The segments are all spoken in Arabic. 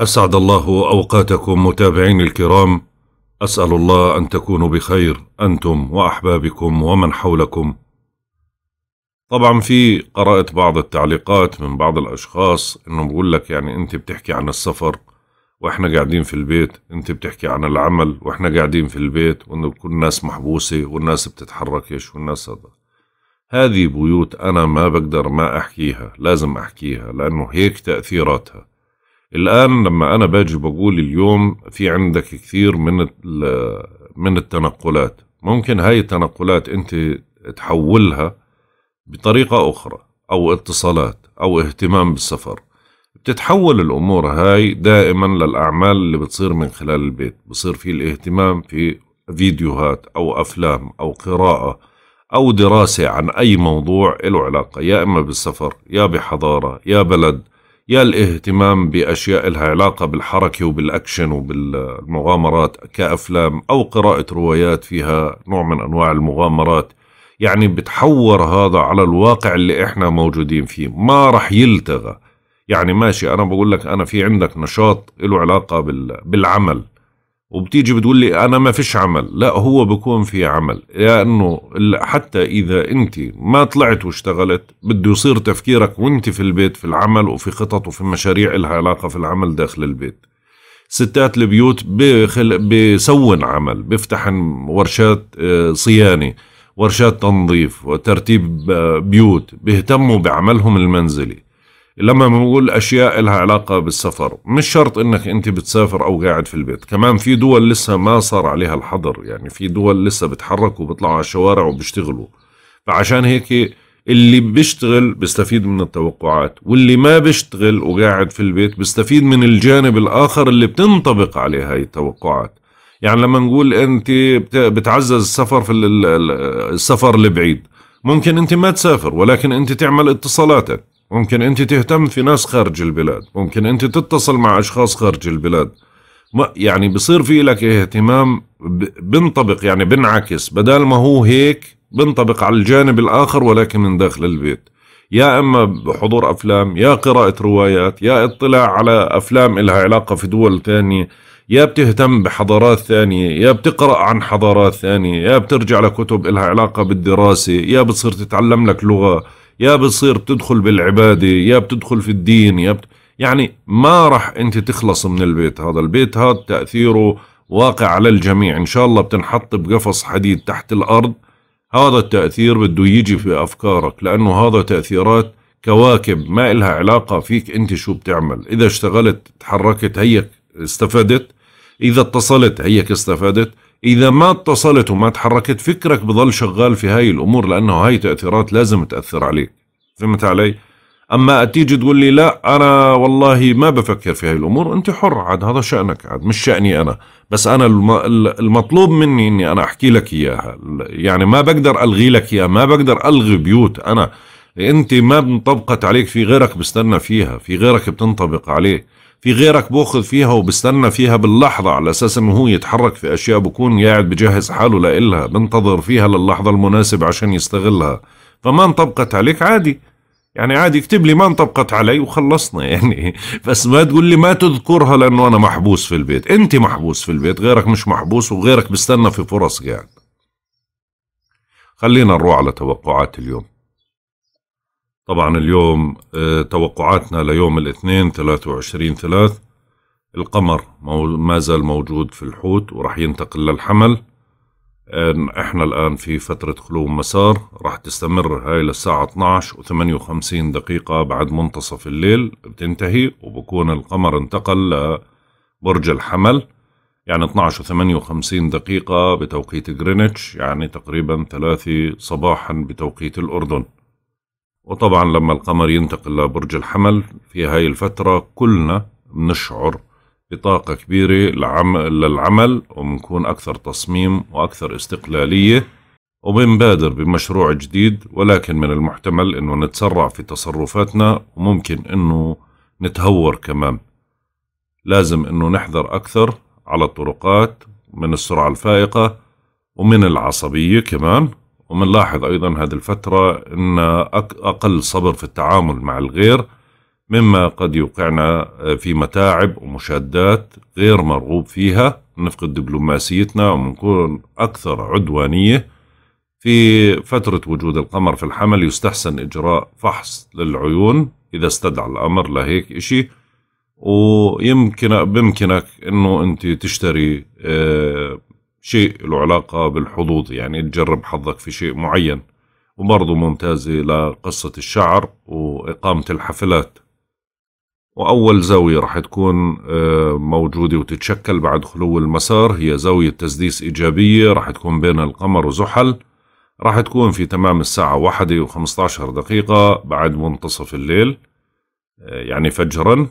أسعد الله أوقاتكم متابعين الكرام أسأل الله أن تكونوا بخير أنتم وأحبابكم ومن حولكم طبعا في قرأت بعض التعليقات من بعض الأشخاص إنه بقول لك يعني أنت بتحكي عن السفر وإحنا قاعدين في البيت أنت بتحكي عن العمل وإحنا قاعدين في البيت وإنه كل الناس محبوسة والناس بتتحركش والناس هذا هذه بيوت أنا ما بقدر ما أحكيها لازم أحكيها لأنه هيك تأثيراتها الآن لما أنا باجي بقول اليوم في عندك كثير من من التنقلات ممكن هاي التنقلات أنت تحولها بطريقة أخرى أو اتصالات أو اهتمام بالسفر بتتحول الأمور هاي دائما للأعمال اللي بتصير من خلال البيت بصير في الاهتمام في فيديوهات أو أفلام أو قراءة أو دراسة عن أي موضوع له علاقة يا إما بالسفر يا بحضارة يا بلد يا الاهتمام بأشياء لها علاقة بالحركة وبالأكشن وبالمغامرات كأفلام أو قراءة روايات فيها نوع من أنواع المغامرات يعني بتحور هذا على الواقع اللي إحنا موجودين فيه ما رح يلتغى يعني ماشي أنا بقول لك أنا في عندك نشاط له علاقة بالعمل وبتيجي بتقول لي انا ما فيش عمل لا هو بكون في عمل لانه يعني حتى اذا انت ما طلعت واشتغلت بده يصير تفكيرك وانت في البيت في العمل وفي خطط وفي مشاريع لها علاقه في العمل داخل البيت ستات البيوت بخل... عمل بيفتحن ورشات آه، صيانه ورشات تنظيف وترتيب آه، بيوت بيهتموا بعملهم المنزلي لما بنقول اشياء لها علاقه بالسفر مش شرط انك انت بتسافر او قاعد في البيت كمان في دول لسه ما صار عليها الحظر يعني في دول لسه بتحركوا وبيطلعوا على الشوارع وبيشتغلوا فعشان هيك اللي بيشتغل بيستفيد من التوقعات واللي ما بيشتغل وقاعد في البيت بيستفيد من الجانب الآخر اللي بتنطبق عليه هاي التوقعات يعني لما نقول أنت بتعزز السفر في السفر البعيد ممكن أنت ما تسافر ولكن أنت تعمل اتصالاتك ممكن أنت تهتم في ناس خارج البلاد ممكن أنت تتصل مع أشخاص خارج البلاد ما يعني بصير في لك اهتمام بنطبق يعني بنعكس بدل ما هو هيك بنطبق على الجانب الآخر ولكن من داخل البيت يا إما بحضور أفلام يا قراءة روايات يا اطلاع على أفلام إلها علاقة في دول ثانيه يا بتهتم بحضارات ثانية يا بتقرأ عن حضارات ثانية يا بترجع لكتب إلها علاقة بالدراسة يا بتصير تتعلم لك لغة يا بتصير بتدخل بالعبادة يا بتدخل في الدين يا بت... يعني ما رح انت تخلص من البيت هذا البيت هذا تأثيره واقع على الجميع ان شاء الله بتنحط بقفص حديد تحت الارض هذا التأثير بده يجي في افكارك لانه هذا تأثيرات كواكب ما إلها علاقة فيك انت شو بتعمل اذا اشتغلت تحركت هيك استفدت اذا اتصلت هيك استفدت إذا ما اتصلت وما تحركت فكرك بضل شغال في هاي الأمور لأنه هاي تأثيرات لازم تأثر عليك فهمت علي؟ أما تيجي تقول لي لا أنا والله ما بفكر في هاي الأمور أنت حر عاد هذا شأنك عاد مش شأني أنا بس أنا المطلوب مني أني أنا أحكي لك إياها يعني ما بقدر ألغي لك إياها ما بقدر ألغي بيوت أنا أنت ما انطبقت عليك في غيرك بستنى فيها في غيرك بتنطبق عليه في غيرك بأخذ فيها وبستنى فيها باللحظة على أساس إنه هو يتحرك في أشياء بكون قاعد بجهز حاله لإلها بنتظر فيها للحظة المناسبة عشان يستغلها فما انطبقت عليك عادي يعني عادي اكتب لي ما انطبقت علي وخلصنا يعني بس ما تقول لي ما تذكرها لانه انا محبوس في البيت انت محبوس في البيت غيرك مش محبوس وغيرك بستنى في فرص قاعد خلينا نروح على توقعات اليوم طبعا اليوم آه، توقعاتنا ليوم الاثنين 23 ثلاث القمر ما زال موجود في الحوت ورح ينتقل للحمل آه، احنا الان في فترة خلو مسار رح تستمر هاي للساعة 12 و58 دقيقة بعد منتصف الليل بتنتهي وبكون القمر انتقل لبرج الحمل يعني 12 و58 دقيقة بتوقيت جرينتش يعني تقريبا 3 صباحا بتوقيت الأردن وطبعا لما القمر ينتقل لبرج الحمل في هاي الفترة كلنا بنشعر بطاقة كبيرة للعمل وبنكون أكثر تصميم وأكثر استقلالية وبنبادر بمشروع جديد ولكن من المحتمل أنه نتسرع في تصرفاتنا وممكن أنه نتهور كمان لازم أنه نحذر أكثر على الطرقات من السرعة الفائقة ومن العصبية كمان ومنلاحظ أيضا هذه الفترة أن أقل صبر في التعامل مع الغير مما قد يوقعنا في متاعب ومشادات غير مرغوب فيها نفقد دبلوماسيتنا ونكون أكثر عدوانية في فترة وجود القمر في الحمل يستحسن إجراء فحص للعيون إذا استدعى الأمر لهيك إشي ويمكن بإمكانك إنه أنت تشتري آه، شيء له علاقة بالحظوظ يعني تجرب حظك في شيء معين وبرضه ممتازة لقصة الشعر وإقامة الحفلات وأول زاوية رح تكون آه، موجودة وتتشكل بعد خلو المسار هي زاوية تسديس إيجابية رح تكون بين القمر وزحل راح تكون في تمام الساعة واحدة وخمسة دقيقة بعد منتصف الليل آه، يعني فجرا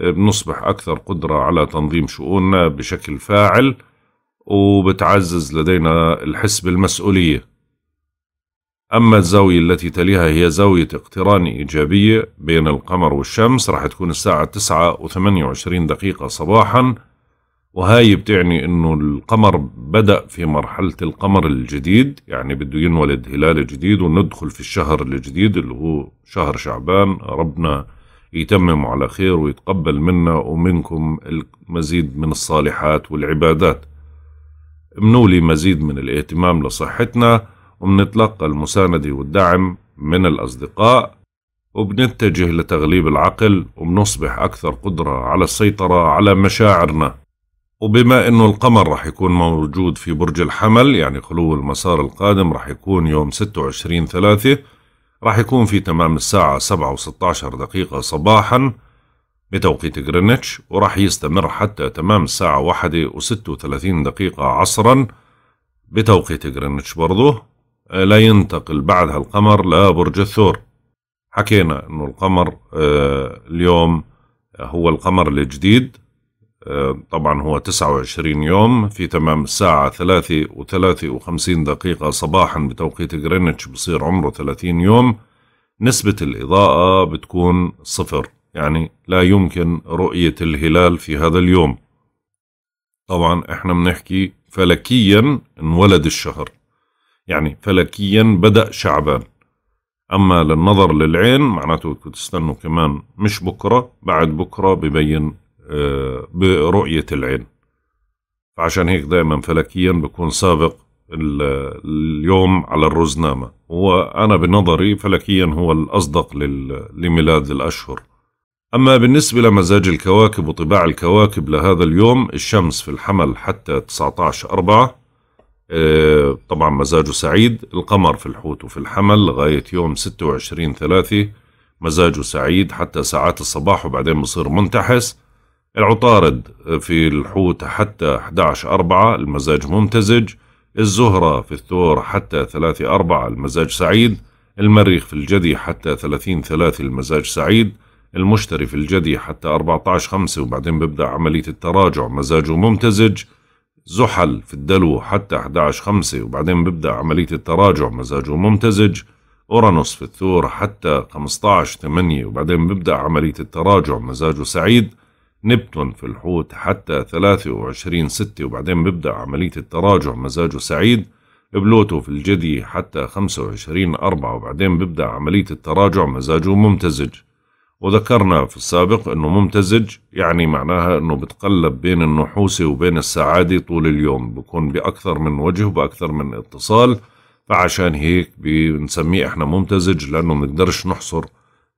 آه، بنصبح أكثر قدرة على تنظيم شؤوننا بشكل فاعل وبتعزز لدينا الحس بالمسؤولية أما الزاوية التي تليها هي زاوية اقتران إيجابية بين القمر والشمس راح تكون الساعة 9 و 28 دقيقة صباحا وهاي بتعني أنه القمر بدأ في مرحلة القمر الجديد يعني بده ينولد هلال جديد وندخل في الشهر الجديد اللي هو شهر شعبان ربنا يتمم على خير ويتقبل منا ومنكم المزيد من الصالحات والعبادات منولي مزيد من الاهتمام لصحتنا وبنتلقى المساندة والدعم من الأصدقاء وبنتجه لتغليب العقل وبنصبح أكثر قدرة على السيطرة على مشاعرنا وبما أنه القمر رح يكون موجود في برج الحمل يعني خلو المسار القادم رح يكون يوم 26 ثلاثة رح يكون في تمام الساعة 7 و16 دقيقة صباحاً بتوقيت غرينتش وراح يستمر حتى تمام الساعة واحدة وستة وثلاثين دقيقة عصرا بتوقيت غرينتش برضه آه، لا ينتقل بعدها القمر لبرج الثور حكينا انه القمر آه، اليوم هو القمر الجديد آه، طبعا هو تسعة وعشرين يوم في تمام الساعة ثلاثة وثلاثة وخمسين دقيقة صباحا بتوقيت غرينتش بصير عمره ثلاثين يوم نسبة الإضاءة بتكون صفر يعني لا يمكن رؤية الهلال في هذا اليوم طبعا احنا بنحكي فلكيا انولد الشهر يعني فلكيا بدأ شعبان أما للنظر للعين معناته بدكم تستنوا كمان مش بكرة بعد بكرة ببين آه، برؤية العين فعشان هيك دائما فلكيا بكون سابق اليوم على الرزنامة وأنا بنظري فلكيا هو الأصدق لميلاد الأشهر أما بالنسبة لمزاج الكواكب وطباع الكواكب لهذا اليوم الشمس في الحمل حتى 19 أربعة آه، طبعا مزاجه سعيد القمر في الحوت وفي الحمل لغاية يوم 26 ثلاثة مزاجه سعيد حتى ساعات الصباح وبعدين بصير منتحس العطارد في الحوت حتى 11 أربعة المزاج ممتزج الزهرة في الثور حتى 3 أربعة المزاج سعيد المريخ في الجدي حتى 30 ثلاثة المزاج سعيد المشتري في الجدي حتى 14 خمسة وبعدين ببدأ عملية التراجع مزاجه ممتزج زحل في الدلو حتى 11 خمسة وبعدين ببدأ عملية التراجع مزاجه ممتزج أورانوس في الثور حتى 15 8 وبعدين ببدأ عملية التراجع مزاجه سعيد نبتون في الحوت حتى 23 6 وبعدين ببدأ عملية التراجع مزاجه سعيد بلوتو في الجدي حتى 25 4 وبعدين ببدأ عملية التراجع مزاجه ممتزج وذكرنا في السابق أنه ممتزج يعني معناها أنه بتقلب بين النحوسة وبين السعادة طول اليوم بكون بأكثر من وجه وبأكثر من اتصال فعشان هيك بنسميه احنا ممتزج لأنه بنقدرش نحصر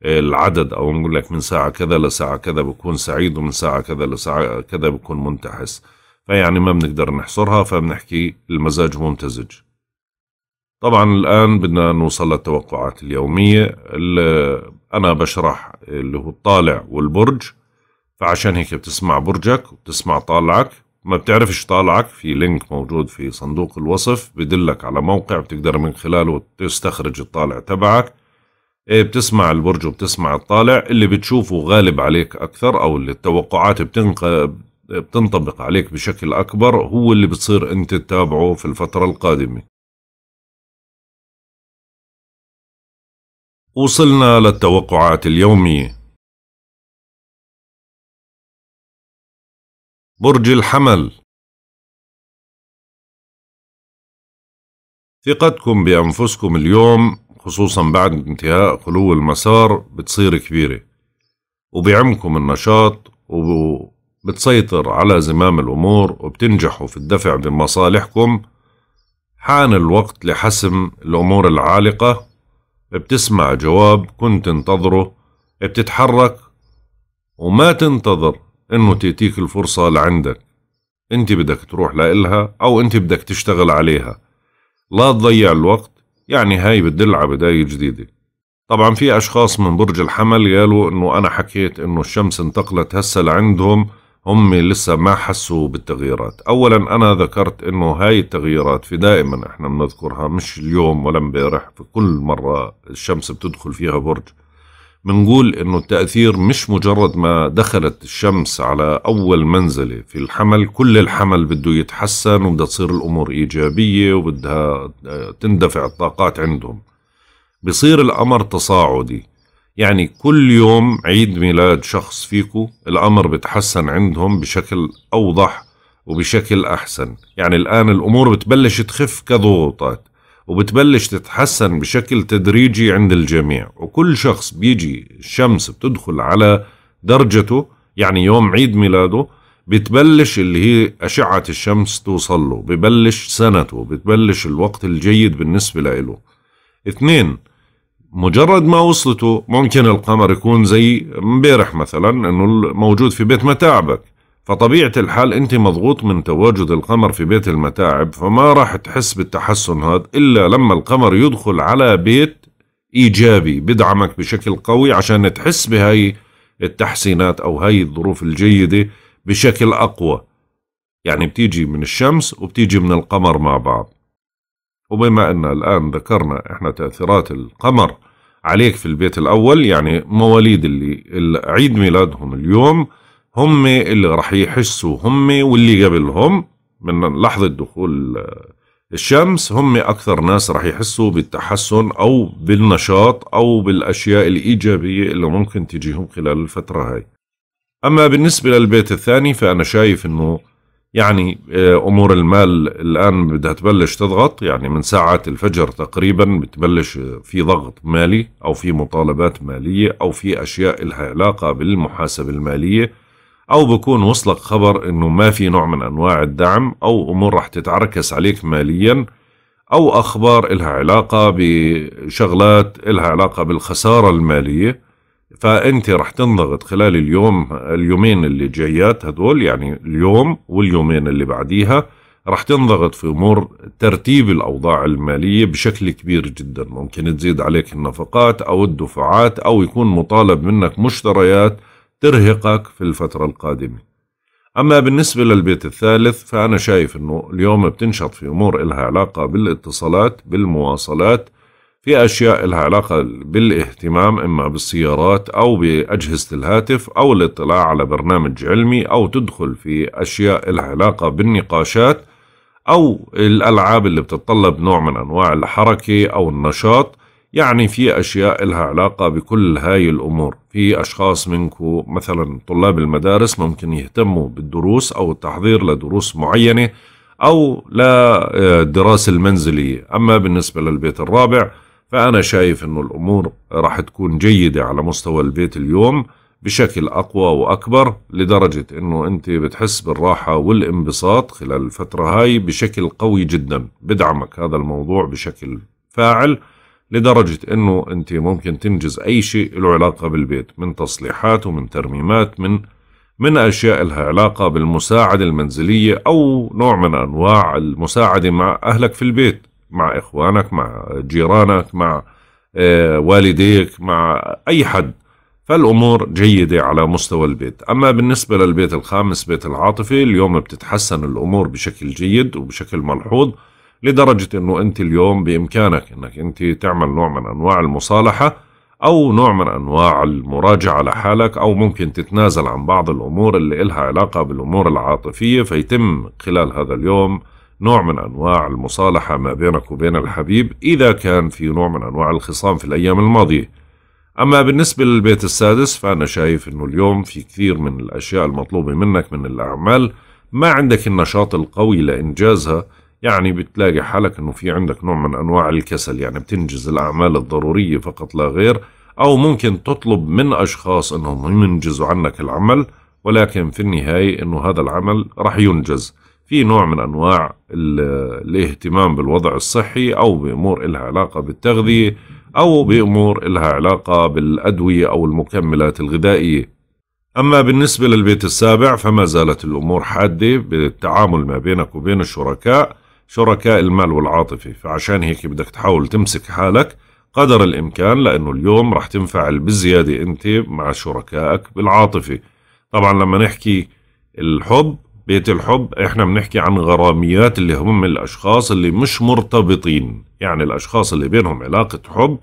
آه، العدد أو نقول لك من ساعة كذا لساعة كذا بكون سعيد ومن ساعة كذا لساعة كذا بكون منتحس فيعني ما بنقدر نحصرها فبنحكي المزاج ممتزج طبعا الآن بدنا نوصل للتوقعات اليومية اللي أنا بشرح اللي هو الطالع والبرج فعشان هيك بتسمع برجك وبتسمع طالعك ما بتعرفش طالعك في لينك موجود في صندوق الوصف بدلك على موقع بتقدر من خلاله تستخرج الطالع تبعك إيه، بتسمع البرج وبتسمع الطالع اللي بتشوفه غالب عليك أكثر أو اللي التوقعات بتنق... بتنطبق عليك بشكل أكبر هو اللي بتصير أنت تتابعه في الفترة القادمة وصلنا للتوقعات اليومية برج الحمل ثقتكم بأنفسكم اليوم خصوصا بعد انتهاء خلو المسار بتصير كبيرة وبيعمكم النشاط وبتسيطر على زمام الأمور وبتنجحوا في الدفع بمصالحكم حان الوقت لحسم الأمور العالقة بتسمع جواب كنت تنتظره بتتحرك وما تنتظر انه تيتيك الفرصة لعندك انت بدك تروح لإلها او انت بدك تشتغل عليها لا تضيع الوقت يعني هاي بتدل على بداية جديدة طبعا في اشخاص من برج الحمل قالوا انه انا حكيت انه الشمس انتقلت هسه لعندهم هم لسه ما حسوا بالتغييرات أولا أنا ذكرت أنه هاي التغييرات في دائما إحنا بنذكرها مش اليوم ولا امبارح في كل مرة الشمس بتدخل فيها برج بنقول أنه التأثير مش مجرد ما دخلت الشمس على أول منزلة في الحمل كل الحمل بده يتحسن وبدها تصير الأمور إيجابية وبدها تندفع الطاقات عندهم بصير الأمر تصاعدي يعني كل يوم عيد ميلاد شخص فيكو الأمر بتحسن عندهم بشكل أوضح وبشكل أحسن يعني الآن الأمور بتبلش تخف كضغوطات وبتبلش تتحسن بشكل تدريجي عند الجميع وكل شخص بيجي الشمس بتدخل على درجته يعني يوم عيد ميلاده بتبلش اللي هي أشعة الشمس توصل له ببلش سنته بتبلش الوقت الجيد بالنسبة له اثنين مجرد ما وصلته ممكن القمر يكون زي امبارح مثلا انه موجود في بيت متاعبك فطبيعة الحال انت مضغوط من تواجد القمر في بيت المتاعب فما راح تحس بالتحسن هذا الا لما القمر يدخل على بيت ايجابي بدعمك بشكل قوي عشان تحس بهاي التحسينات او هاي الظروف الجيدة بشكل اقوى يعني بتيجي من الشمس وبتيجي من القمر مع بعض وبما أن الآن ذكرنا إحنا تأثيرات القمر عليك في البيت الأول يعني مواليد اللي, عيد ميلادهم اليوم هم اللي راح يحسوا هم واللي قبلهم من لحظة دخول آه، الشمس هم أكثر ناس راح يحسوا بالتحسن أو بالنشاط أو بالأشياء الإيجابية اللي ممكن تجيهم خلال الفترة هاي أما بالنسبة للبيت الثاني فأنا شايف أنه يعني آه، امور المال الان بدها تبلش تضغط يعني من ساعات الفجر تقريبا بتبلش آه، في ضغط مالي او في مطالبات ماليه او في اشياء لها علاقه بالمحاسبه الماليه او بكون وصلك خبر انه ما في نوع من انواع الدعم او امور راح تتعركس عليك ماليا او اخبار لها علاقه بشغلات لها علاقه بالخساره الماليه فانت رح تنضغط خلال اليوم اليومين اللي جايات هدول يعني اليوم واليومين اللي بعديها رح تنضغط في امور ترتيب الاوضاع الماليه بشكل كبير جدا ممكن تزيد عليك النفقات او الدفعات او يكون مطالب منك مشتريات ترهقك في الفتره القادمه اما بالنسبه للبيت الثالث فانا شايف انه اليوم بتنشط في امور إلها علاقه بالاتصالات بالمواصلات في أشياء لها علاقة بالاهتمام إما بالسيارات أو بأجهزة الهاتف أو الاطلاع على برنامج علمي أو تدخل في أشياء لها علاقة بالنقاشات أو الألعاب اللي بتتطلب نوع من أنواع الحركة أو النشاط يعني في أشياء لها علاقة بكل هاي الأمور في أشخاص منكم مثلا طلاب المدارس ممكن يهتموا بالدروس أو التحضير لدروس معينة أو للدراسة آه، المنزلية أما بالنسبة للبيت الرابع فأنا شايف أنه الأمور راح تكون جيدة على مستوى البيت اليوم بشكل أقوى وأكبر لدرجة أنه أنت بتحس بالراحة والانبساط خلال الفترة هاي بشكل قوي جدا بدعمك هذا الموضوع بشكل فاعل لدرجة أنه أنت ممكن تنجز أي شيء له علاقة بالبيت من تصليحات ومن ترميمات من من أشياء لها علاقة بالمساعدة المنزلية أو نوع من أنواع المساعدة مع أهلك في البيت مع إخوانك مع جيرانك مع آه، والديك مع أي حد فالأمور جيدة على مستوى البيت أما بالنسبة للبيت الخامس بيت العاطفي اليوم بتتحسن الأمور بشكل جيد وبشكل ملحوظ لدرجة أنه أنت اليوم بإمكانك أنك أنت تعمل نوع من أنواع المصالحة أو نوع من أنواع المراجعة لحالك أو ممكن تتنازل عن بعض الأمور اللي إلها علاقة بالأمور العاطفية فيتم خلال هذا اليوم نوع من أنواع المصالحة ما بينك وبين الحبيب إذا كان في نوع من أنواع الخصام في الأيام الماضية أما بالنسبة للبيت السادس فأنا شايف أنه اليوم في كثير من الأشياء المطلوبة منك من الأعمال ما عندك النشاط القوي لإنجازها يعني بتلاقي حالك أنه في عندك نوع من أنواع الكسل يعني بتنجز الأعمال الضرورية فقط لا غير أو ممكن تطلب من أشخاص أنهم ينجزوا عنك العمل ولكن في النهاية أنه هذا العمل رح ينجز في نوع من أنواع الاهتمام بالوضع الصحي أو بأمور إلها علاقة بالتغذية أو بأمور إلها علاقة بالأدوية أو المكملات الغذائية أما بالنسبة للبيت السابع فما زالت الأمور حادة بالتعامل ما بينك وبين الشركاء شركاء المال والعاطفة فعشان هيك بدك تحاول تمسك حالك قدر الإمكان لأنه اليوم رح تنفعل بزياده أنت مع شركائك بالعاطفة طبعا لما نحكي الحب بيت الحب احنا بنحكي عن غراميات اللي هم الاشخاص اللي مش مرتبطين يعني الاشخاص اللي بينهم علاقة حب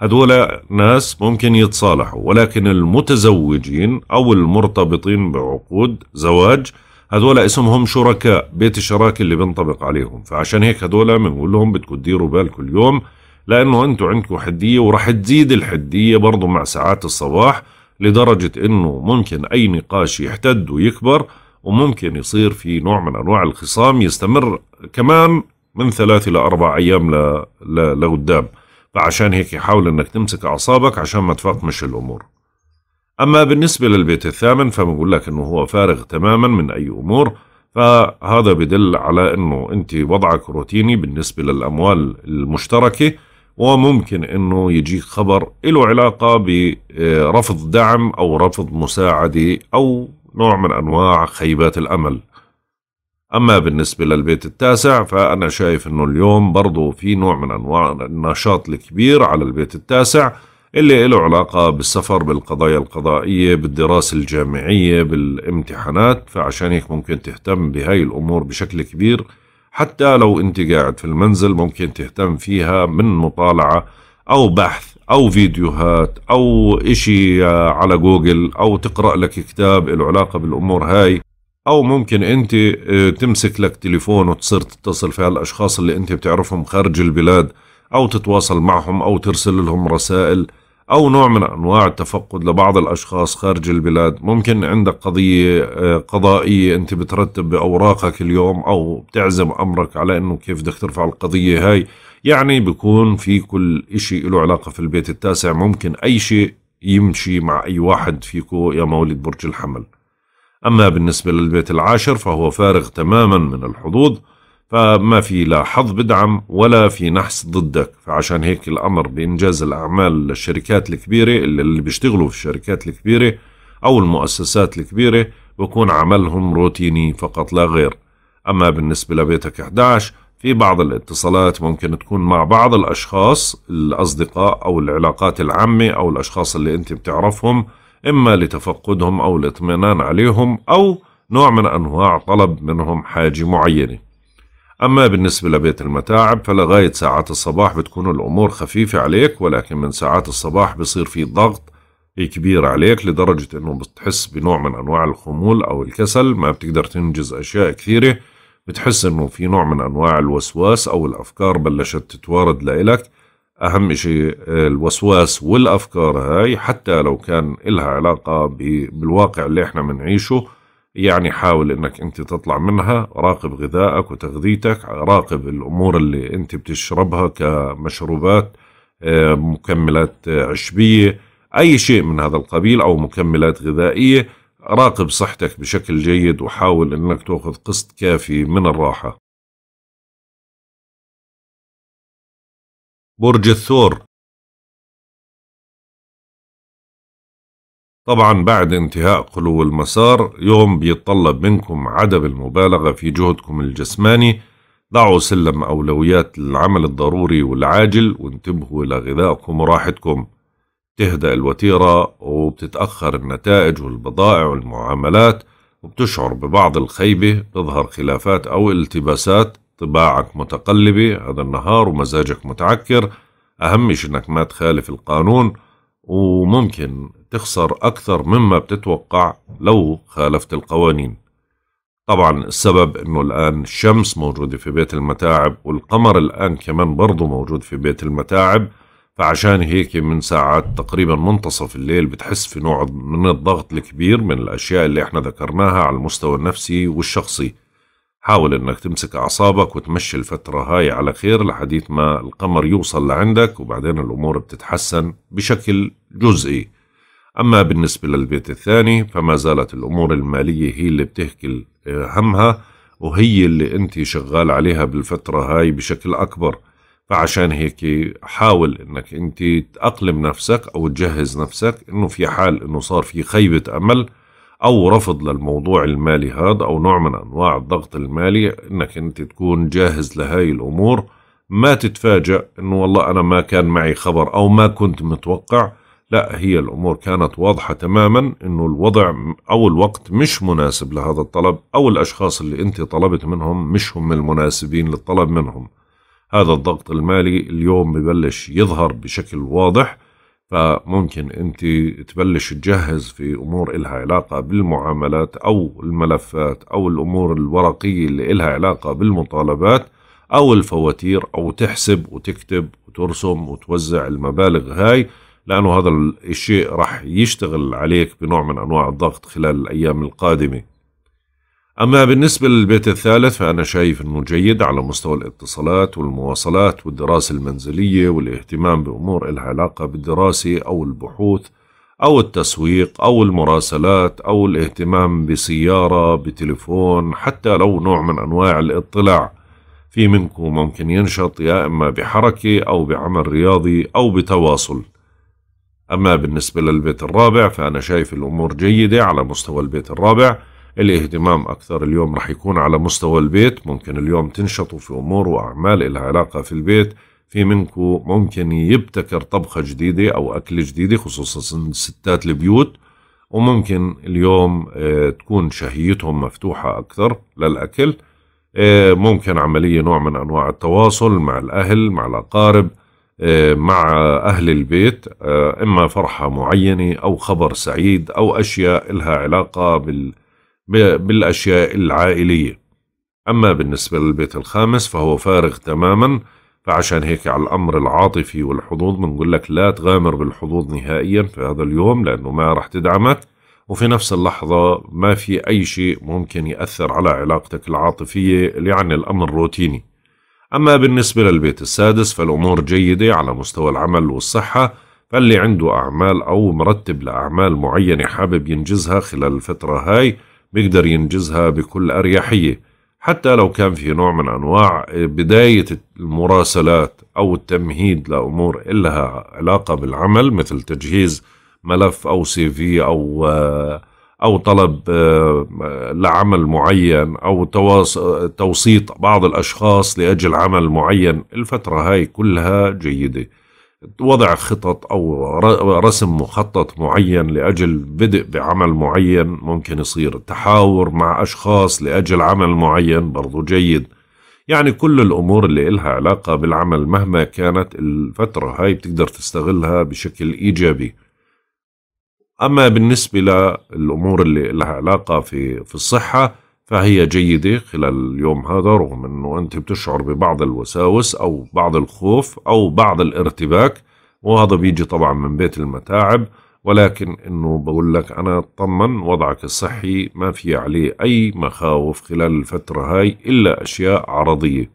هدول ناس ممكن يتصالحوا ولكن المتزوجين او المرتبطين بعقود زواج هذول اسمهم شركاء بيت الشراكة اللي بنطبق عليهم فعشان هيك هذول بنقول لهم بدكم تديروا بالكم اليوم لانه انتوا عندكم حدية وراح تزيد الحدية برضه مع ساعات الصباح لدرجة انه ممكن اي نقاش يحتد ويكبر وممكن يصير في نوع من أنواع الخصام يستمر كمان من ثلاث إلى أربع أيام لقدام فعشان هيك يحاول أنك تمسك أعصابك عشان ما تفاقمش الأمور أما بالنسبة للبيت الثامن فبقول لك أنه هو فارغ تماما من أي أمور فهذا بدل على أنه أنت وضعك روتيني بالنسبة للأموال المشتركة وممكن أنه يجيك خبر له علاقة برفض دعم أو رفض مساعدة أو نوع من أنواع خيبات الأمل أما بالنسبة للبيت التاسع فأنا شايف أنه اليوم برضو في نوع من أنواع النشاط الكبير على البيت التاسع اللي له علاقة بالسفر بالقضايا القضائية بالدراسة الجامعية بالامتحانات فعشان هيك ممكن تهتم بهاي الأمور بشكل كبير حتى لو أنت قاعد في المنزل ممكن تهتم فيها من مطالعة أو بحث او فيديوهات او اشي على جوجل او تقرأ لك كتاب له علاقة بالامور هاي او ممكن انت آه، تمسك لك تليفون وتصير تتصل في هالاشخاص اللي انت بتعرفهم خارج البلاد او تتواصل معهم او ترسل لهم رسائل او نوع من انواع التفقد لبعض الاشخاص خارج البلاد ممكن عندك قضيه آه، قضائيه انت بترتب باوراقك اليوم او بتعزم امرك على انه كيف بدك ترفع القضيه هاي يعني بيكون في كل إشي له علاقة في البيت التاسع ممكن أي شيء يمشي مع أي واحد فيكو يا مولد برج الحمل أما بالنسبة للبيت العاشر فهو فارغ تماما من الحظوظ فما في لا حظ بدعم ولا في نحس ضدك فعشان هيك الأمر بإنجاز الأعمال للشركات الكبيرة اللي بيشتغلوا في الشركات الكبيرة أو المؤسسات الكبيرة بكون عملهم روتيني فقط لا غير أما بالنسبة لبيتك 11 في بعض الاتصالات ممكن تكون مع بعض الأشخاص الأصدقاء أو العلاقات العامة أو الأشخاص اللي أنت بتعرفهم إما لتفقدهم أو الاطمئنان عليهم أو نوع من أنواع طلب منهم حاجة معينة أما بالنسبة لبيت المتاعب فلغاية ساعات الصباح بتكون الأمور خفيفة عليك ولكن من ساعات الصباح بصير في ضغط كبير عليك لدرجة أنه بتحس بنوع من أنواع الخمول أو الكسل ما بتقدر تنجز أشياء كثيرة بتحس انه في نوع من انواع الوسواس او الافكار بلشت تتوارد لإلك اهم شيء الوسواس والافكار هاي حتى لو كان إلها علاقة بالواقع اللي احنا بنعيشه يعني حاول انك انت تطلع منها راقب غذائك وتغذيتك راقب الامور اللي انت بتشربها كمشروبات آه، مكملات عشبية اي شيء من هذا القبيل او مكملات غذائية راقب صحتك بشكل جيد وحاول أنك تأخذ قسط كافي من الراحة برج الثور طبعا بعد انتهاء قلو المسار يوم بيتطلب منكم عدم المبالغة في جهدكم الجسماني ضعوا سلم أولويات العمل الضروري والعاجل وانتبهوا إلى غذائكم وراحتكم بتهدأ الوتيرة وبتتأخر النتائج والبضائع والمعاملات وبتشعر ببعض الخيبة تظهر خلافات أو التباسات طباعك متقلبة هذا النهار ومزاجك متعكر أهم شيء أنك ما تخالف القانون وممكن تخسر أكثر مما بتتوقع لو خالفت القوانين طبعا السبب أنه الآن الشمس موجودة في بيت المتاعب والقمر الآن كمان برضه موجود في بيت المتاعب فعشان هيك من ساعات تقريبا منتصف الليل بتحس في نوع من الضغط الكبير من الأشياء اللي احنا ذكرناها على المستوى النفسي والشخصي حاول انك تمسك اعصابك وتمشي الفترة هاي على خير لحديث ما القمر يوصل لعندك وبعدين الامور بتتحسن بشكل جزئي اما بالنسبة للبيت الثاني فما زالت الامور المالية هي اللي بتهكل همها وهي اللي انت شغال عليها بالفترة هاي بشكل اكبر فعشان هيك حاول انك انت تأقلم نفسك او تجهز نفسك انه في حال انه صار في خيبة امل او رفض للموضوع المالي هذا او نوع من انواع الضغط المالي انك انت تكون جاهز لهاي الامور ما تتفاجأ انه والله انا ما كان معي خبر او ما كنت متوقع لا هي الامور كانت واضحه تماما انه الوضع او الوقت مش مناسب لهذا الطلب او الاشخاص اللي انت طلبت منهم مش هم المناسبين للطلب منهم هذا الضغط المالي اليوم ببلش يظهر بشكل واضح فممكن انت تبلش تجهز في امور إلها علاقه بالمعاملات او الملفات او الامور الورقيه اللي إلها علاقه بالمطالبات او الفواتير او تحسب وتكتب وترسم وتوزع المبالغ هاي لانه هذا الشيء راح يشتغل عليك بنوع من انواع الضغط خلال الايام القادمه أما بالنسبة للبيت الثالث فأنا شايف أنه جيد على مستوى الاتصالات والمواصلات والدراسة المنزلية والاهتمام بأمور إلها علاقة بالدراسة أو البحوث أو التسويق أو المراسلات أو الاهتمام بسيارة بتليفون حتى لو نوع من أنواع الاطلاع في منكم ممكن ينشط يا إما بحركة أو بعمل رياضي أو بتواصل أما بالنسبة للبيت الرابع فأنا شايف الأمور جيدة على مستوى البيت الرابع الاهتمام أكثر اليوم رح يكون على مستوى البيت ممكن اليوم تنشطوا في أمور وأعمال إلها علاقة في البيت في منكم ممكن يبتكر طبخة جديدة أو أكل جديدة خصوصا ستات البيوت وممكن اليوم آه، تكون شهيتهم مفتوحة أكثر للأكل آه، ممكن عملية نوع من أنواع التواصل مع الأهل مع الأقارب آه، مع أهل البيت إما فرحة معينة أو خبر سعيد أو أشياء لها علاقة بال بالأشياء العائلية أما بالنسبة للبيت الخامس فهو فارغ تماما فعشان هيك على الأمر العاطفي والحظوظ بنقول لك لا تغامر بالحظوظ نهائيا في هذا اليوم لأنه ما رح تدعمك وفي نفس اللحظة ما في أي شيء ممكن يأثر على علاقتك العاطفية يعني الأمر روتيني أما بالنسبة للبيت السادس فالأمور جيدة على مستوى العمل والصحة فاللي عنده أعمال أو مرتب لأعمال معينة حابب ينجزها خلال الفترة هاي بيقدر ينجزها بكل أريحية حتى لو كان في نوع من أنواع بداية المراسلات أو التمهيد لأمور إلها علاقة بالعمل مثل تجهيز ملف أو سي في أو آه، أو طلب آه، لعمل معين أو توسيط بعض الأشخاص لأجل عمل معين الفترة هاي كلها جيدة وضع خطط او رسم مخطط معين لاجل بدء بعمل معين ممكن يصير التحاور مع اشخاص لاجل عمل معين برضو جيد يعني كل الامور اللي إلها علاقه بالعمل مهما كانت الفتره هاي بتقدر تستغلها بشكل ايجابي اما بالنسبه للامور اللي إلها علاقه في في الصحه فهي جيدة خلال اليوم هذا رغم أنه أنت بتشعر ببعض الوساوس أو بعض الخوف أو بعض الارتباك وهذا بيجي طبعا من بيت المتاعب ولكن أنه بقول لك أنا اطمن وضعك الصحي ما في عليه أي مخاوف خلال الفترة هاي إلا أشياء عرضية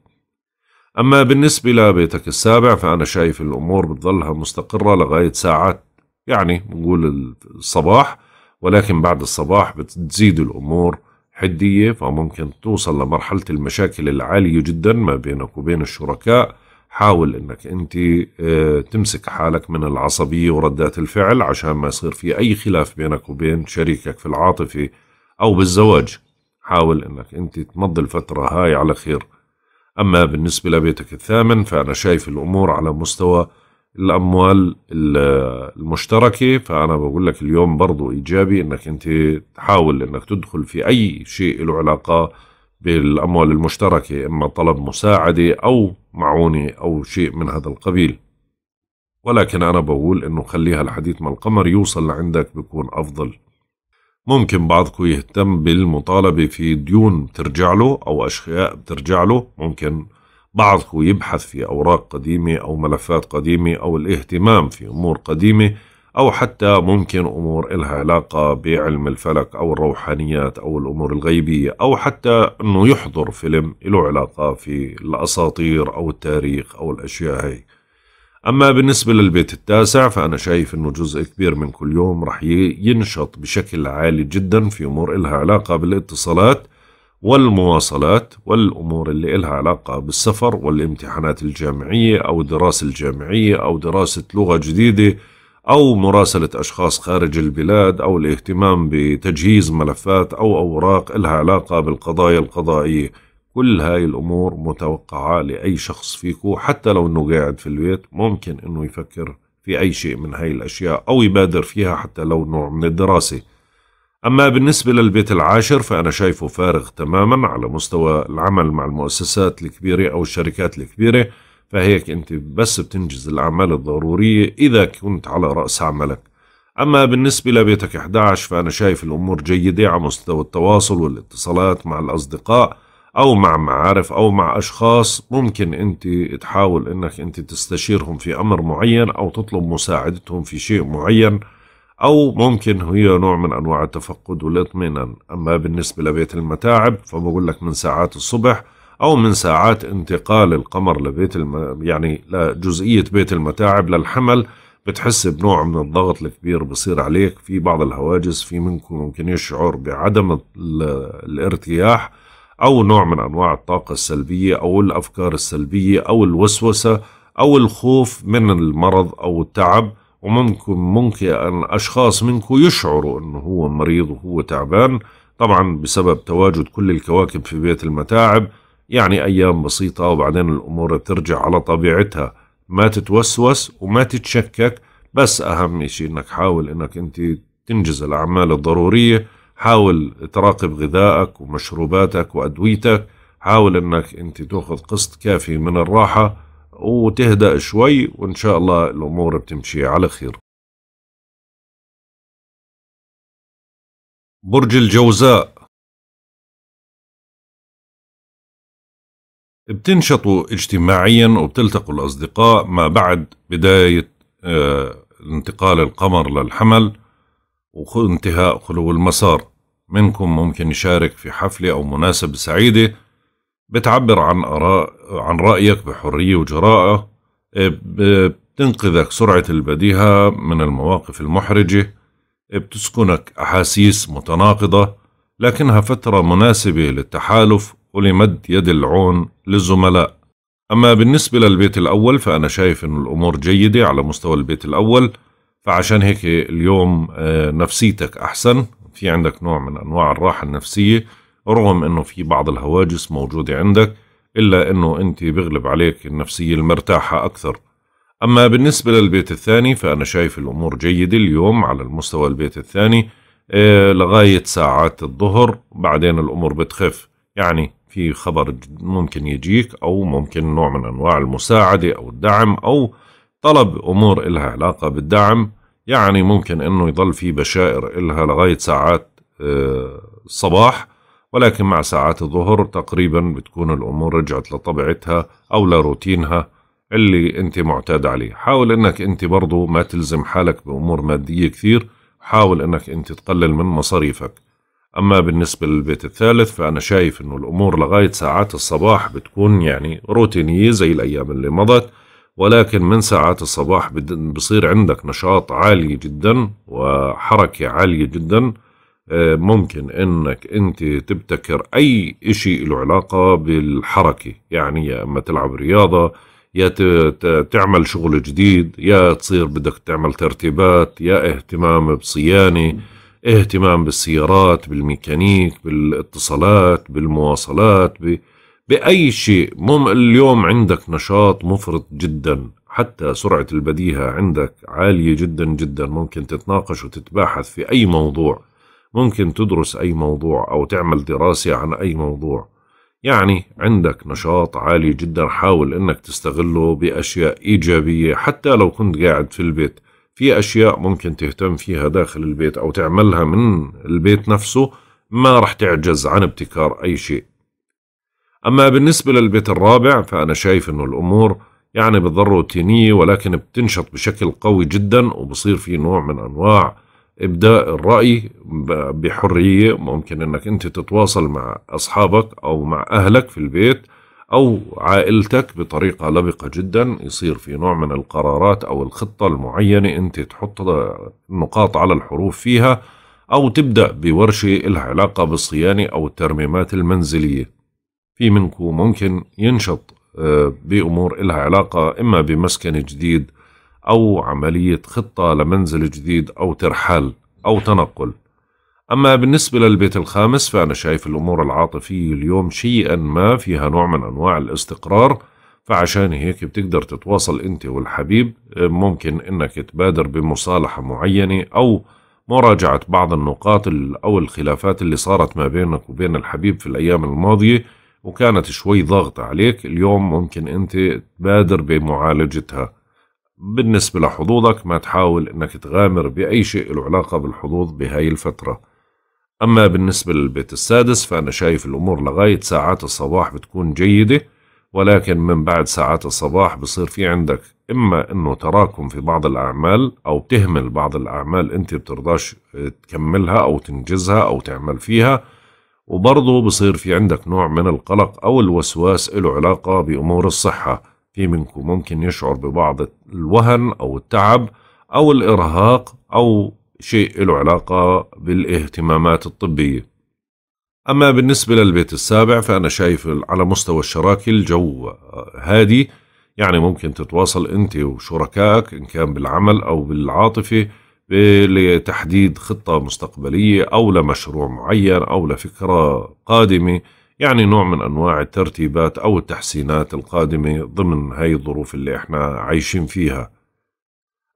أما بالنسبة لبيتك السابع فأنا شايف الأمور بتظلها مستقرة لغاية ساعات يعني نقول الصباح ولكن بعد الصباح بتزيد الأمور حدية فممكن توصل لمرحلة المشاكل العالية جدا ما بينك وبين الشركاء حاول انك انت آه، تمسك حالك من العصبية وردات الفعل عشان ما يصير في اي خلاف بينك وبين شريكك في العاطفة او بالزواج حاول انك انت تمضي الفترة هاي على خير اما بالنسبة لبيتك الثامن فانا شايف الامور على مستوى الاموال المشتركه فانا بقول لك اليوم برضو ايجابي انك انت تحاول انك تدخل في اي شيء له علاقه بالاموال المشتركه اما طلب مساعده او معونه او شيء من هذا القبيل ولكن انا بقول انه خليها الحديث ما القمر يوصل لعندك بيكون افضل ممكن بعضكم يهتم بالمطالبة في ديون بترجع له أو أشياء بترجع له ممكن بعضه يبحث في أوراق قديمة أو ملفات قديمة أو الاهتمام في أمور قديمة أو حتى ممكن أمور إلها علاقة بعلم الفلك أو الروحانيات أو الأمور الغيبية أو حتى أنه يحضر فيلم له علاقة في الأساطير أو التاريخ أو الأشياء هي أما بالنسبة للبيت التاسع فأنا شايف أنه جزء كبير من كل يوم رح ينشط بشكل عالي جدا في أمور إلها علاقة بالاتصالات والمواصلات والأمور اللي إلها علاقة بالسفر والامتحانات الجامعية أو الدراسة الجامعية أو دراسة لغة جديدة أو مراسلة أشخاص خارج البلاد أو الاهتمام بتجهيز ملفات أو أوراق إلها علاقة بالقضايا القضائية كل هاي الأمور متوقعة لأي شخص فيكو حتى لو أنه قاعد في البيت ممكن أنه يفكر في أي شيء من هاي الأشياء أو يبادر فيها حتى لو نوع من الدراسة أما بالنسبة للبيت العاشر فأنا شايفه فارغ تماما على مستوى العمل مع المؤسسات الكبيرة أو الشركات الكبيرة فهيك أنت بس بتنجز الأعمال الضرورية إذا كنت على رأس عملك أما بالنسبة لبيتك 11 فأنا شايف الأمور جيدة على مستوى التواصل والاتصالات مع الأصدقاء أو مع معارف أو مع أشخاص ممكن أنت تحاول أنك أنت تستشيرهم في أمر معين أو تطلب مساعدتهم في شيء معين أو ممكن هي نوع من أنواع التفقد والإطمئنان أما بالنسبة لبيت المتاعب فبقول لك من ساعات الصبح أو من ساعات انتقال القمر لبيت الم... يعني لجزئية بيت المتاعب للحمل بتحس بنوع من الضغط الكبير بصير عليك في بعض الهواجس في منكم ممكن يشعر بعدم ال... الارتياح أو نوع من أنواع الطاقة السلبية أو الأفكار السلبية أو الوسوسة أو الخوف من المرض أو التعب وممكن ممكن أن أشخاص منكم يشعروا أنه هو مريض وهو تعبان طبعا بسبب تواجد كل الكواكب في بيت المتاعب يعني أيام بسيطة وبعدين الأمور ترجع على طبيعتها ما تتوسوس وما تتشكك بس أهم شيء أنك حاول أنك أنت تنجز الأعمال الضرورية حاول تراقب غذائك ومشروباتك وأدويتك حاول أنك أنت تأخذ قسط كافي من الراحة وتهدأ شوي وإن شاء الله الأمور بتمشي على خير برج الجوزاء بتنشطوا اجتماعيا وبتلتقوا الأصدقاء ما بعد بداية آه، انتقال القمر للحمل وانتهاء خلو المسار منكم ممكن يشارك في حفلة أو مناسبة سعيدة بتعبر عن آراء عن رأيك بحرية وجراءة إيه، بتنقذك سرعة البديهة من المواقف المحرجة إيه، بتسكنك أحاسيس متناقضة لكنها فترة مناسبة للتحالف ولمد يد العون للزملاء أما بالنسبة للبيت الأول فأنا شايف أن الأمور جيدة على مستوى البيت الأول فعشان هيك اليوم آه، نفسيتك أحسن في عندك نوع من أنواع الراحة النفسية رغم انه في بعض الهواجس موجودة عندك الا انه انت بغلب عليك النفسية المرتاحة اكثر اما بالنسبة للبيت الثاني فانا شايف الامور جيدة اليوم على المستوى البيت الثاني آه، لغاية ساعات الظهر بعدين الامور بتخف يعني في خبر ممكن يجيك او ممكن نوع من انواع المساعدة او الدعم او طلب امور إلها علاقة بالدعم يعني ممكن انه يضل في بشائر إلها لغاية ساعات الصباح آه، ولكن مع ساعات الظهر تقريبا بتكون الأمور رجعت لطبيعتها أو لروتينها اللي أنت معتاد عليه حاول أنك أنت برضو ما تلزم حالك بأمور مادية كثير حاول أنك أنت تقلل من مصاريفك أما بالنسبة للبيت الثالث فأنا شايف أنه الأمور لغاية ساعات الصباح بتكون يعني روتينية زي الأيام اللي مضت ولكن من ساعات الصباح بصير عندك نشاط عالي جدا وحركة عالية جدا آه، ممكن انك انت تبتكر اي شيء له علاقة بالحركة يعني يا اما تلعب رياضة يا تعمل شغل جديد يا تصير بدك تعمل ترتيبات يا اهتمام بصيانة اهتمام بالسيارات بالميكانيك بالاتصالات بالمواصلات ب... بأي شيء مم اليوم عندك نشاط مفرط جدا حتى سرعة البديهة عندك عالية جدا جدا ممكن تتناقش وتتباحث في أي موضوع ممكن تدرس أي موضوع أو تعمل دراسة عن أي موضوع يعني عندك نشاط عالي جدا حاول انك تستغله باشياء ايجابيه حتى لو كنت قاعد في البيت في اشياء ممكن تهتم فيها داخل البيت او تعملها من البيت نفسه ما رح تعجز عن ابتكار اي شيء اما بالنسبه للبيت الرابع فانا شايف انه الامور يعني بتضر روتينيه ولكن بتنشط بشكل قوي جدا وبصير في نوع من انواع ابداء الراي بحريه ممكن انك انت تتواصل مع اصحابك او مع اهلك في البيت او عائلتك بطريقه لبقه جدا يصير في نوع من القرارات او الخطه المعينه انت تحط نقاط على الحروف فيها او تبدا بورشه لها علاقه بالصيانه او الترميمات المنزليه في منكم ممكن ينشط آه، بامور لها علاقه اما بمسكن جديد أو عملية خطة لمنزل جديد أو ترحال أو تنقل أما بالنسبة للبيت الخامس فأنا شايف الأمور العاطفية اليوم شيئا ما فيها نوع من أنواع الاستقرار فعشان هيك بتقدر تتواصل أنت والحبيب ممكن أنك تبادر بمصالحة معينة أو مراجعة بعض النقاط أو الخلافات اللي صارت ما بينك وبين الحبيب في الأيام الماضية وكانت شوي ضغط عليك اليوم ممكن أنت تبادر بمعالجتها بالنسبة لحظوظك ما تحاول أنك تغامر بأي شيء له علاقة بالحظوظ بهاي الفترة أما بالنسبة للبيت السادس فأنا شايف الأمور لغاية ساعات الصباح بتكون جيدة ولكن من بعد ساعات الصباح بصير في عندك إما أنه تراكم في بعض الأعمال أو تهمل بعض الأعمال أنت بترضاش تكملها أو تنجزها أو تعمل فيها وبرضه بصير في عندك نوع من القلق أو الوسواس له علاقة بأمور الصحة في منكم ممكن يشعر ببعض الوهن أو التعب أو الإرهاق أو شيء له علاقة بالاهتمامات الطبية أما بالنسبة للبيت السابع فأنا شايف على مستوى الشراكة الجو هادي يعني ممكن تتواصل أنت وشركائك إن كان بالعمل أو بالعاطفة لتحديد خطة مستقبلية أو لمشروع معين أو لفكرة قادمة يعني نوع من أنواع الترتيبات أو التحسينات القادمة ضمن هاي الظروف اللي إحنا عايشين فيها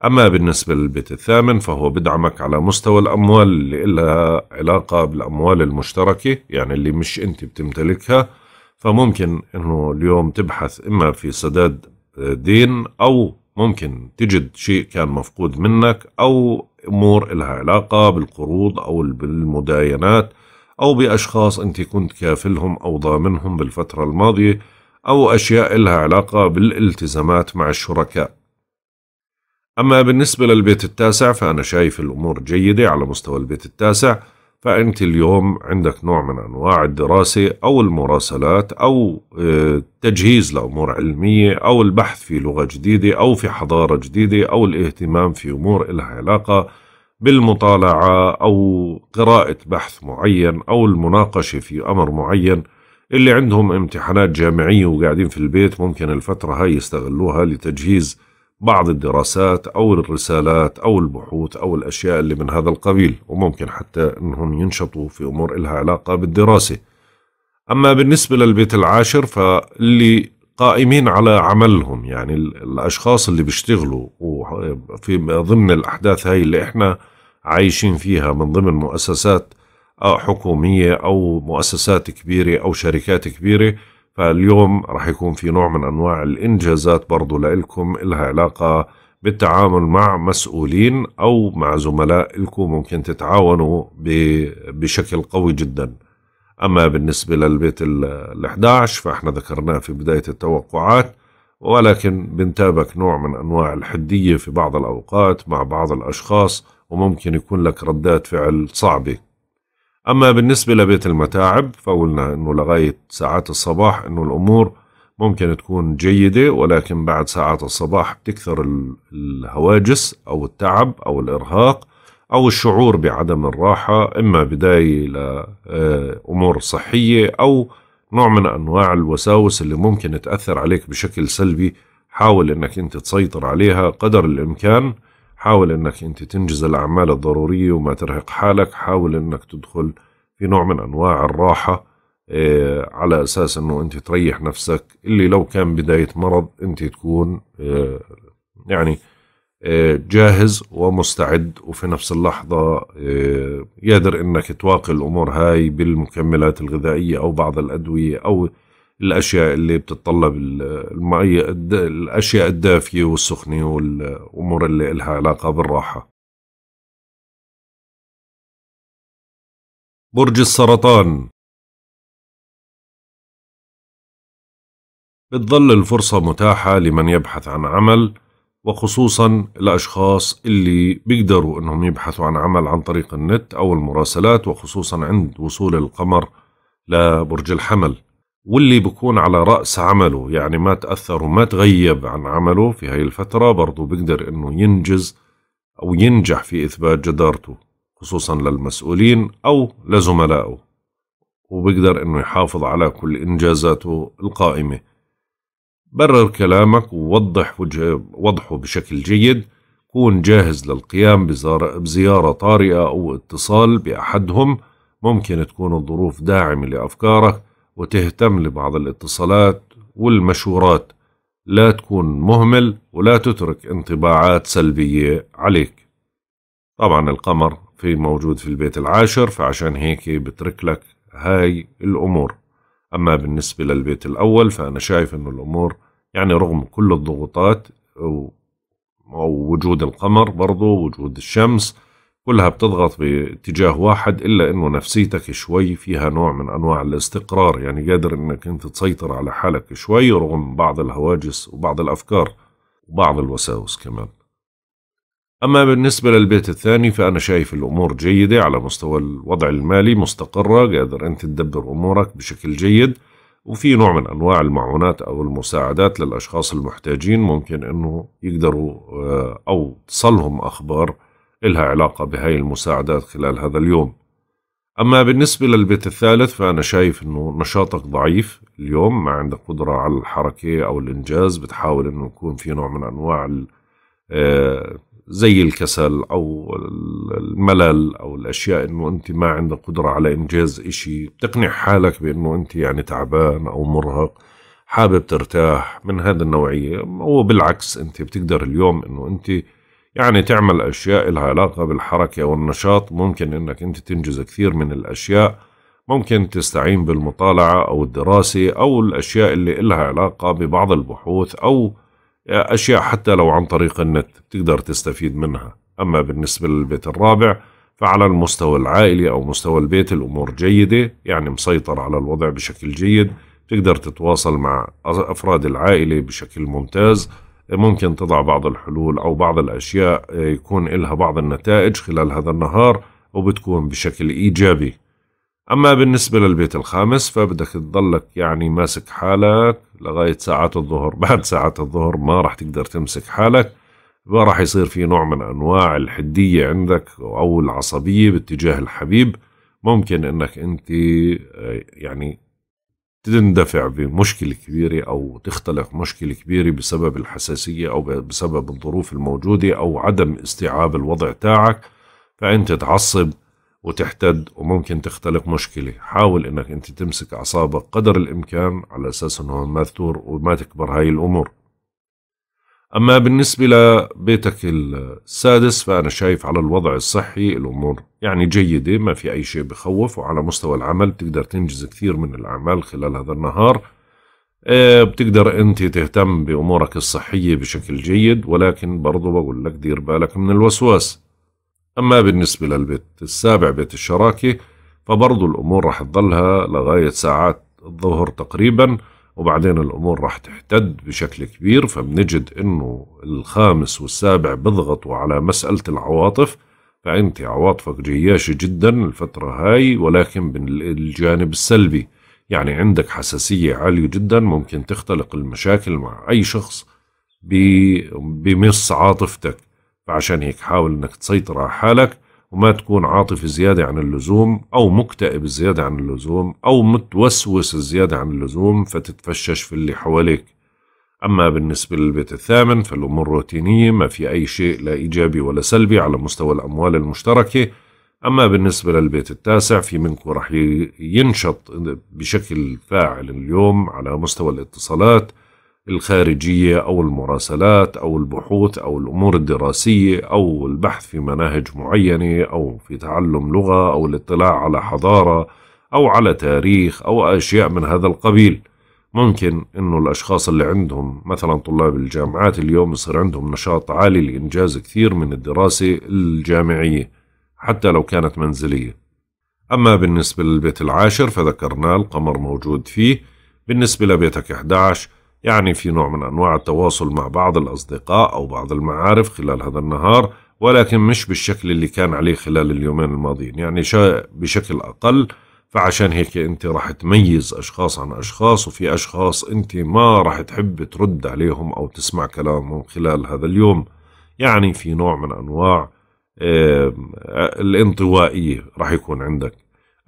أما بالنسبة للبيت الثامن فهو بدعمك على مستوى الأموال اللي إلها علاقة بالأموال المشتركة يعني اللي مش أنت بتمتلكها فممكن أنه اليوم تبحث إما في سداد دين أو ممكن تجد شيء كان مفقود منك أو أمور إلها علاقة بالقروض أو بالمداينات أو بأشخاص أنت كنت كافلهم أو ضامنهم بالفترة الماضية أو أشياء لها علاقة بالالتزامات مع الشركاء أما بالنسبة للبيت التاسع فأنا شايف الأمور جيدة على مستوى البيت التاسع فأنت اليوم عندك نوع من أنواع الدراسة أو المراسلات أو آه، تجهيز لأمور علمية أو البحث في لغة جديدة أو في حضارة جديدة أو الاهتمام في أمور لها علاقة بالمطالعة أو قراءة بحث معين أو المناقشة في أمر معين اللي عندهم امتحانات جامعية وقاعدين في البيت ممكن الفترة هاي يستغلوها لتجهيز بعض الدراسات أو الرسالات أو البحوث أو الأشياء اللي من هذا القبيل وممكن حتى أنهم ينشطوا في أمور إلها علاقة بالدراسة أما بالنسبة للبيت العاشر فاللي قائمين على عملهم يعني الأشخاص اللي بيشتغلوا في ضمن الأحداث هاي اللي إحنا عايشين فيها من ضمن مؤسسات آه، حكومية أو مؤسسات كبيرة أو شركات كبيرة فاليوم راح يكون في نوع من أنواع الإنجازات برضو لإلكم إلها علاقة بالتعامل مع مسؤولين أو مع زملاء إلكم ممكن تتعاونوا بشكل قوي جداً أما بالنسبة للبيت ال 11 فإحنا ذكرناه في بداية التوقعات ولكن بنتابك نوع من أنواع الحدية في بعض الأوقات مع بعض الأشخاص وممكن يكون لك ردات فعل صعبة أما بالنسبة لبيت المتاعب فقلنا أنه لغاية ساعات الصباح أنه الأمور ممكن تكون جيدة ولكن بعد ساعات الصباح بتكثر الهواجس أو التعب أو الإرهاق أو الشعور بعدم الراحة إما بداية لأمور آه، صحية أو نوع من أنواع الوساوس اللي ممكن تأثر عليك بشكل سلبي حاول أنك أنت تسيطر عليها قدر الإمكان حاول أنك أنت تنجز الأعمال الضرورية وما ترهق حالك حاول أنك تدخل في نوع من أنواع الراحة آه، على أساس أنه أنت تريح نفسك اللي لو كان بداية مرض أنت تكون آه، يعني جاهز ومستعد وفي نفس اللحظة آه، يقدر انك تواقي الامور هاي بالمكملات الغذائية او بعض الادوية او الاشياء اللي بتتطلب المي الاشياء الدافية والسخنة والامور اللي لها علاقة بالراحة برج السرطان بتظل الفرصة متاحة لمن يبحث عن عمل وخصوصا الأشخاص اللي بيقدروا أنهم يبحثوا عن عمل عن طريق النت أو المراسلات وخصوصا عند وصول القمر لبرج الحمل واللي بكون على رأس عمله يعني ما تأثر وما تغيب عن عمله في هاي الفترة برضو بيقدر أنه ينجز أو ينجح في إثبات جدارته خصوصا للمسؤولين أو لزملائه وبقدر أنه يحافظ على كل إنجازاته القائمة برر كلامك ووضح وضحه بشكل جيد كون جاهز للقيام بزيارة طارئة أو اتصال بأحدهم ممكن تكون الظروف داعمة لأفكارك وتهتم لبعض الاتصالات والمشورات لا تكون مهمل ولا تترك انطباعات سلبية عليك طبعا القمر في موجود في البيت العاشر فعشان هيك بترك لك هاي الأمور أما بالنسبة للبيت الأول فأنا شايف أنه الأمور يعني رغم كل الضغوطات ووجود القمر برضو وجود الشمس كلها بتضغط باتجاه واحد إلا أنه نفسيتك شوي فيها نوع من أنواع الاستقرار يعني قادر أنك أنت تسيطر على حالك شوي رغم بعض الهواجس وبعض الأفكار وبعض الوساوس كمان أما بالنسبة للبيت الثاني فأنا شايف الأمور جيدة على مستوى الوضع المالي مستقرة قادر أنت تدبر أمورك بشكل جيد وفي نوع من أنواع المعونات أو المساعدات للأشخاص المحتاجين ممكن أنه يقدروا آه، أو تصلهم أخبار إلها علاقة بهاي المساعدات خلال هذا اليوم أما بالنسبة للبيت الثالث فأنا شايف أنه نشاطك ضعيف اليوم ما عندك قدرة على الحركة أو الإنجاز بتحاول أنه يكون في نوع من أنواع ال آه، زي الكسل او الملل او الاشياء انه انت ما عندك قدره على انجاز شيء بتقنع حالك بانه انت يعني تعبان او مرهق حابب ترتاح من هذا النوعيه هو بالعكس انت بتقدر اليوم انه انت يعني تعمل اشياء لها علاقه بالحركه والنشاط ممكن انك انت تنجز كثير من الاشياء ممكن تستعين بالمطالعه او الدراسه او الاشياء اللي لها علاقه ببعض البحوث او أشياء حتى لو عن طريق النت تقدر تستفيد منها أما بالنسبة للبيت الرابع فعلى المستوى العائلي أو مستوى البيت الأمور جيدة يعني مسيطر على الوضع بشكل جيد تقدر تتواصل مع أفراد العائلة بشكل ممتاز ممكن تضع بعض الحلول أو بعض الأشياء يكون لها بعض النتائج خلال هذا النهار وبتكون بشكل إيجابي أما بالنسبة للبيت الخامس فبدك تضلك يعني ماسك حالك لغاية ساعات الظهر بعد ساعات الظهر ما راح تقدر تمسك حالك ما راح يصير في نوع من أنواع الحدية عندك أو العصبية باتجاه الحبيب ممكن أنك أنت آه، يعني تندفع بمشكلة كبيرة أو تختلق مشكلة كبيرة بسبب الحساسية أو بسبب الظروف الموجودة أو عدم استيعاب الوضع تاعك فأنت تعصب وتحتد وممكن تختلق مشكلة حاول انك انت تمسك اعصابك قدر الامكان على اساس انه ما تثور وما تكبر هاي الامور اما بالنسبة لبيتك السادس فانا شايف على الوضع الصحي الامور يعني جيدة ما في اي شيء بخوف وعلى مستوى العمل بتقدر تنجز كثير من الاعمال خلال هذا النهار آه، بتقدر انت تهتم بامورك الصحية بشكل جيد ولكن برضو بقول لك دير بالك من الوسواس أما بالنسبة للبيت السابع بيت الشراكة فبرضو الأمور رح تضلها لغاية ساعات الظهر تقريبا وبعدين الأمور رح تحتد بشكل كبير فبنجد أنه الخامس والسابع بضغطوا على مسألة العواطف فأنت عواطفك جياشة جدا الفترة هاي ولكن بالجانب السلبي يعني عندك حساسية عالية جدا ممكن تختلق المشاكل مع أي شخص بمص عاطفتك فعشان هيك حاول انك تسيطر على حالك وما تكون عاطفي زيادة عن اللزوم أو مكتئب زيادة عن اللزوم أو متوسوس زيادة عن اللزوم فتتفشش في اللي حواليك أما بالنسبة للبيت الثامن فالأمور روتينية ما في أي شيء لا إيجابي ولا سلبي على مستوى الأموال المشتركة أما بالنسبة للبيت التاسع في منكم رح ينشط بشكل فاعل اليوم على مستوى الاتصالات الخارجية أو المراسلات أو البحوث أو الأمور الدراسية أو البحث في مناهج معينة أو في تعلم لغة أو الاطلاع على حضارة أو على تاريخ أو أشياء من هذا القبيل ممكن أنه الأشخاص اللي عندهم مثلا طلاب الجامعات اليوم يصير عندهم نشاط عالي لإنجاز كثير من الدراسة الجامعية حتى لو كانت منزلية أما بالنسبة للبيت العاشر فذكرناه القمر موجود فيه بالنسبة لبيتك 11 يعني في نوع من أنواع التواصل مع بعض الأصدقاء أو بعض المعارف خلال هذا النهار ولكن مش بالشكل اللي كان عليه خلال اليومين الماضيين يعني بشكل أقل فعشان هيك أنت راح تميز أشخاص عن أشخاص وفي أشخاص أنت ما راح تحب ترد عليهم أو تسمع كلامهم خلال هذا اليوم يعني في نوع من أنواع الانطوائية راح يكون عندك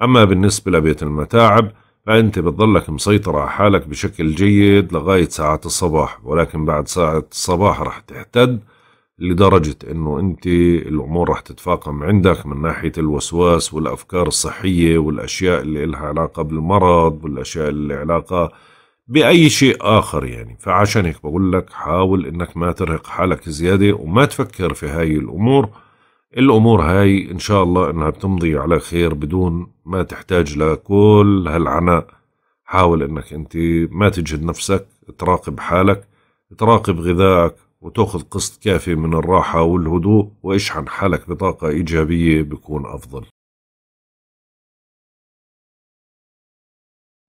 أما بالنسبة لبيت المتاعب فأنت بتضلك مسيطر على حالك بشكل جيد لغاية ساعات الصباح ولكن بعد ساعة الصباح رح تحتد لدرجة أنه أنت الأمور رح تتفاقم عندك من ناحية الوسواس والأفكار الصحية والأشياء اللي إلها علاقة بالمرض والأشياء اللي علاقة بأي شيء آخر يعني فعشان هيك بقول لك حاول أنك ما ترهق حالك زيادة وما تفكر في هاي الأمور الأمور هاي إن شاء الله أنها بتمضي على خير بدون ما تحتاج لكل هالعناء حاول انك انت ما تجهد نفسك تراقب حالك تراقب غذائك وتاخذ قسط كافي من الراحة والهدوء واشحن حالك بطاقة إيجابية بيكون أفضل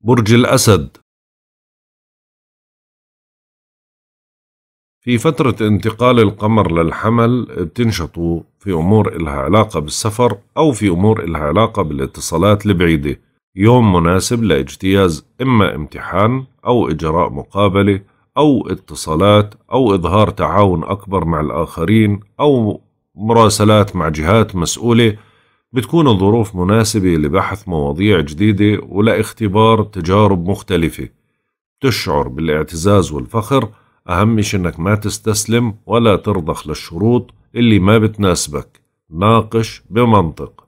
برج الأسد في فترة انتقال القمر للحمل بتنشطوا في أمور إلها علاقة بالسفر أو في أمور إلها علاقة بالاتصالات البعيدة يوم مناسب لاجتياز إما امتحان أو إجراء مقابلة أو اتصالات أو إظهار تعاون أكبر مع الآخرين أو مراسلات مع جهات مسؤولة بتكون الظروف مناسبة لبحث مواضيع جديدة ولاختبار تجارب مختلفة تشعر بالاعتزاز والفخر أهم شيء إنك ما تستسلم ولا ترضخ للشروط اللي ما بتناسبك ناقش بمنطق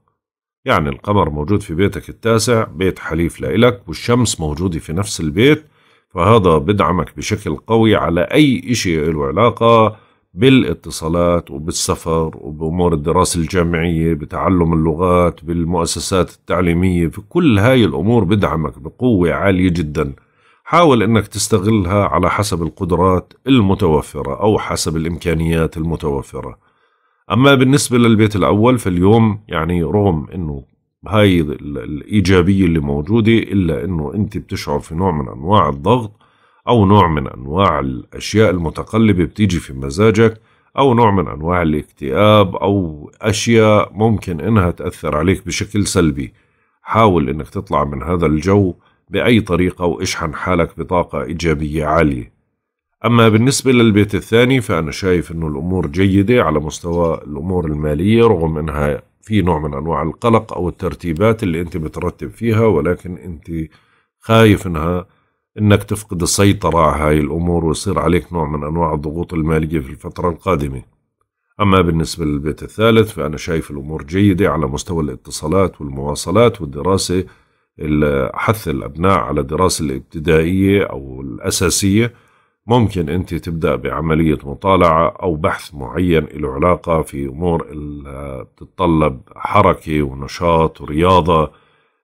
يعني القمر موجود في بيتك التاسع بيت حليف لإلك والشمس موجودة في نفس البيت فهذا بدعمك بشكل قوي على أي إشي له علاقة بالاتصالات وبالسفر وبأمور الدراسة الجامعية بتعلم اللغات بالمؤسسات التعليمية في كل هاي الأمور بدعمك بقوة عالية جدا حاول أنك تستغلها على حسب القدرات المتوفرة أو حسب الإمكانيات المتوفرة أما بالنسبة للبيت الأول فاليوم يعني رغم أنه هاي الإيجابية اللي موجودة إلا أنه أنت بتشعر في نوع من أنواع الضغط أو نوع من أنواع الأشياء المتقلبة بتيجي في مزاجك أو نوع من أنواع الاكتئاب أو أشياء ممكن أنها تأثر عليك بشكل سلبي حاول أنك تطلع من هذا الجو بأي طريقة واشحن حالك بطاقة إيجابية عالية أما بالنسبة للبيت الثاني فأنا شايف أنه الأمور جيدة على مستوى الأمور المالية رغم أنها في نوع من أنواع القلق أو الترتيبات اللي أنت بترتب فيها ولكن أنت خايف أنها أنك تفقد السيطرة على هاي الأمور ويصير عليك نوع من أنواع الضغوط المالية في الفترة القادمة أما بالنسبة للبيت الثالث فأنا شايف الأمور جيدة على مستوى الاتصالات والمواصلات والدراسة حث الأبناء على الدراسة الابتدائية أو الأساسية ممكن أنت تبدأ بعملية مطالعة أو بحث معين له علاقة في أمور اللي حركة ونشاط ورياضة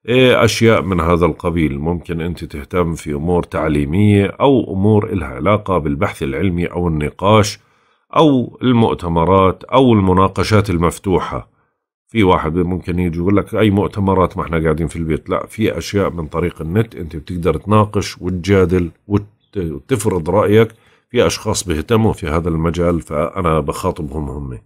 إيه، أشياء من هذا القبيل ممكن أنت تهتم في أمور تعليمية أو أمور إلها علاقة بالبحث العلمي أو النقاش أو المؤتمرات أو المناقشات المفتوحة في واحد ممكن يجي يقول لك اي مؤتمرات ما احنا قاعدين في البيت لا في اشياء من طريق النت انت بتقدر تناقش وتجادل وتفرض رايك في اشخاص بيهتموا في هذا المجال فانا بخاطبهم هم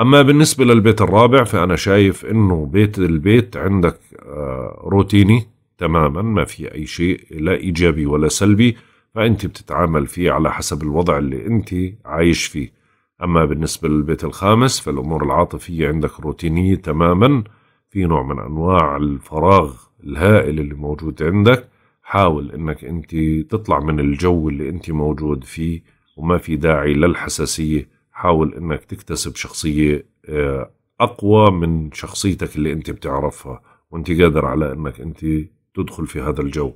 اما بالنسبه للبيت الرابع فانا شايف انه بيت البيت عندك آه، روتيني تماما ما في اي شيء لا ايجابي ولا سلبي فانت بتتعامل فيه على حسب الوضع اللي انت عايش فيه أما بالنسبة للبيت الخامس فالأمور العاطفية عندك روتينية تماما في نوع من أنواع الفراغ الهائل اللي موجود عندك حاول أنك أنت تطلع من الجو اللي أنت موجود فيه وما في داعي للحساسية حاول أنك تكتسب شخصية آه، أقوى من شخصيتك اللي أنت بتعرفها وأنت قادر على أنك أنت تدخل في هذا الجو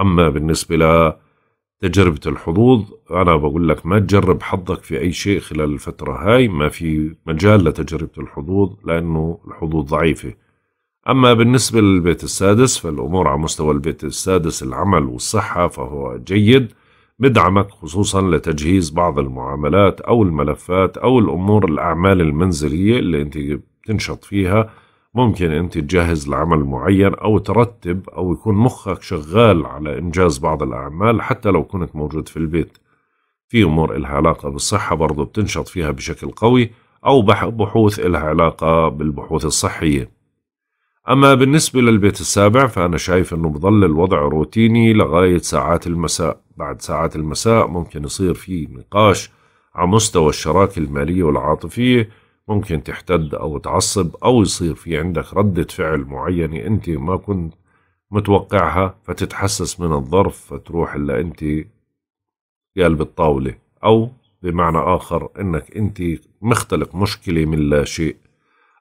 أما بالنسبة ل تجربة الحظوظ أنا بقول لك ما تجرب حظك في أي شيء خلال الفترة هاي ما في مجال لتجربة الحظوظ لأنه الحظوظ ضعيفة أما بالنسبة للبيت السادس فالأمور على مستوى البيت السادس العمل والصحة فهو جيد بدعمك خصوصا لتجهيز بعض المعاملات أو الملفات أو الأمور الأعمال المنزلية اللي أنت تنشط فيها ممكن أنت تجهز لعمل معين أو ترتب أو يكون مخك شغال على إنجاز بعض الأعمال حتى لو كنت موجود في البيت في أمور إلها علاقة بالصحة برضو بتنشط فيها بشكل قوي أو بحوث إلها علاقة بالبحوث الصحية أما بالنسبة للبيت السابع فأنا شايف أنه بظل الوضع روتيني لغاية ساعات المساء بعد ساعات المساء ممكن يصير في نقاش على مستوى الشراكة المالية والعاطفية ممكن تحتد أو تعصب أو يصير في عندك ردة فعل معينة أنت ما كنت متوقعها فتتحسس من الظرف فتروح إلا أنت قلب الطاولة أو بمعنى آخر أنك أنت مختلق مشكلة من لا شيء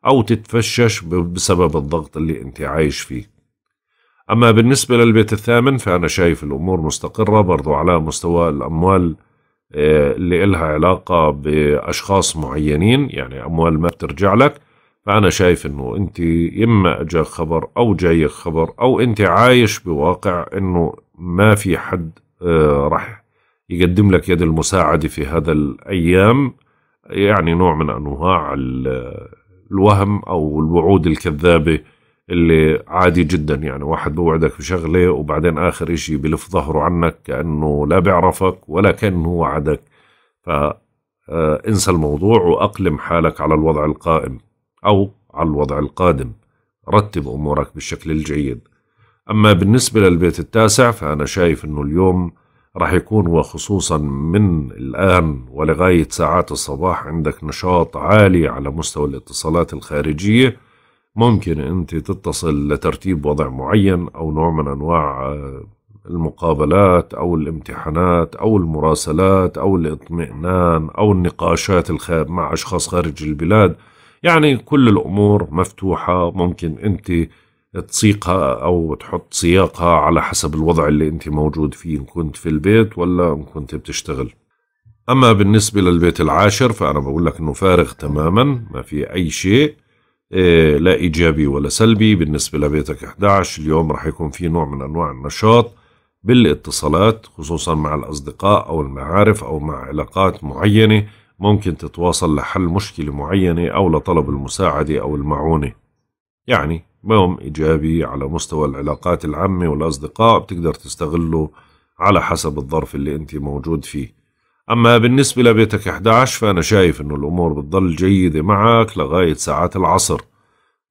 أو تتفشش بسبب الضغط اللي أنت عايش فيه أما بالنسبة للبيت الثامن فأنا شايف الأمور مستقرة برضو على مستوى الأموال اللي إلها علاقة بأشخاص معينين يعني أموال ما بترجع لك فأنا شايف إنه أنت إما أجاك خبر أو جايك خبر أو أنت عايش بواقع إنه ما في حد آه، رح يقدم لك يد المساعدة في هذا الأيام يعني نوع من أنواع الوهم أو الوعود الكذابة اللي عادي جدا يعني واحد بوعدك بشغله وبعدين اخر اشي بلف ظهره عنك كانه لا بيعرفك ولا كانه وعدك فانسى آه، الموضوع واقلم حالك على الوضع القائم او على الوضع القادم رتب امورك بالشكل الجيد اما بالنسبه للبيت التاسع فانا شايف انه اليوم راح يكون وخصوصا من الآن ولغاية ساعات الصباح عندك نشاط عالي على مستوى الاتصالات الخارجية ممكن أنت تتصل لترتيب وضع معين أو نوع من أنواع آه، المقابلات أو الامتحانات أو المراسلات أو الاطمئنان أو النقاشات مع أشخاص خارج البلاد يعني كل الأمور مفتوحة ممكن أنت تسيقها أو تحط سياقها على حسب الوضع اللي أنت موجود فيه إن كنت في البيت ولا إن كنت بتشتغل أما بالنسبة للبيت العاشر فأنا بقول لك أنه فارغ تماما ما في أي شيء إيه، لا ايجابي ولا سلبي بالنسبه لبيتك 11 اليوم راح يكون في نوع من انواع النشاط بالاتصالات خصوصا مع الاصدقاء او المعارف او مع علاقات معينه ممكن تتواصل لحل مشكله معينه او لطلب المساعده او المعونه يعني يوم ايجابي على مستوى العلاقات العامه والاصدقاء بتقدر تستغله على حسب الظرف اللي انت موجود فيه أما بالنسبة لبيتك 11 فأنا شايف إنه الأمور بتضل جيدة معك لغاية ساعات العصر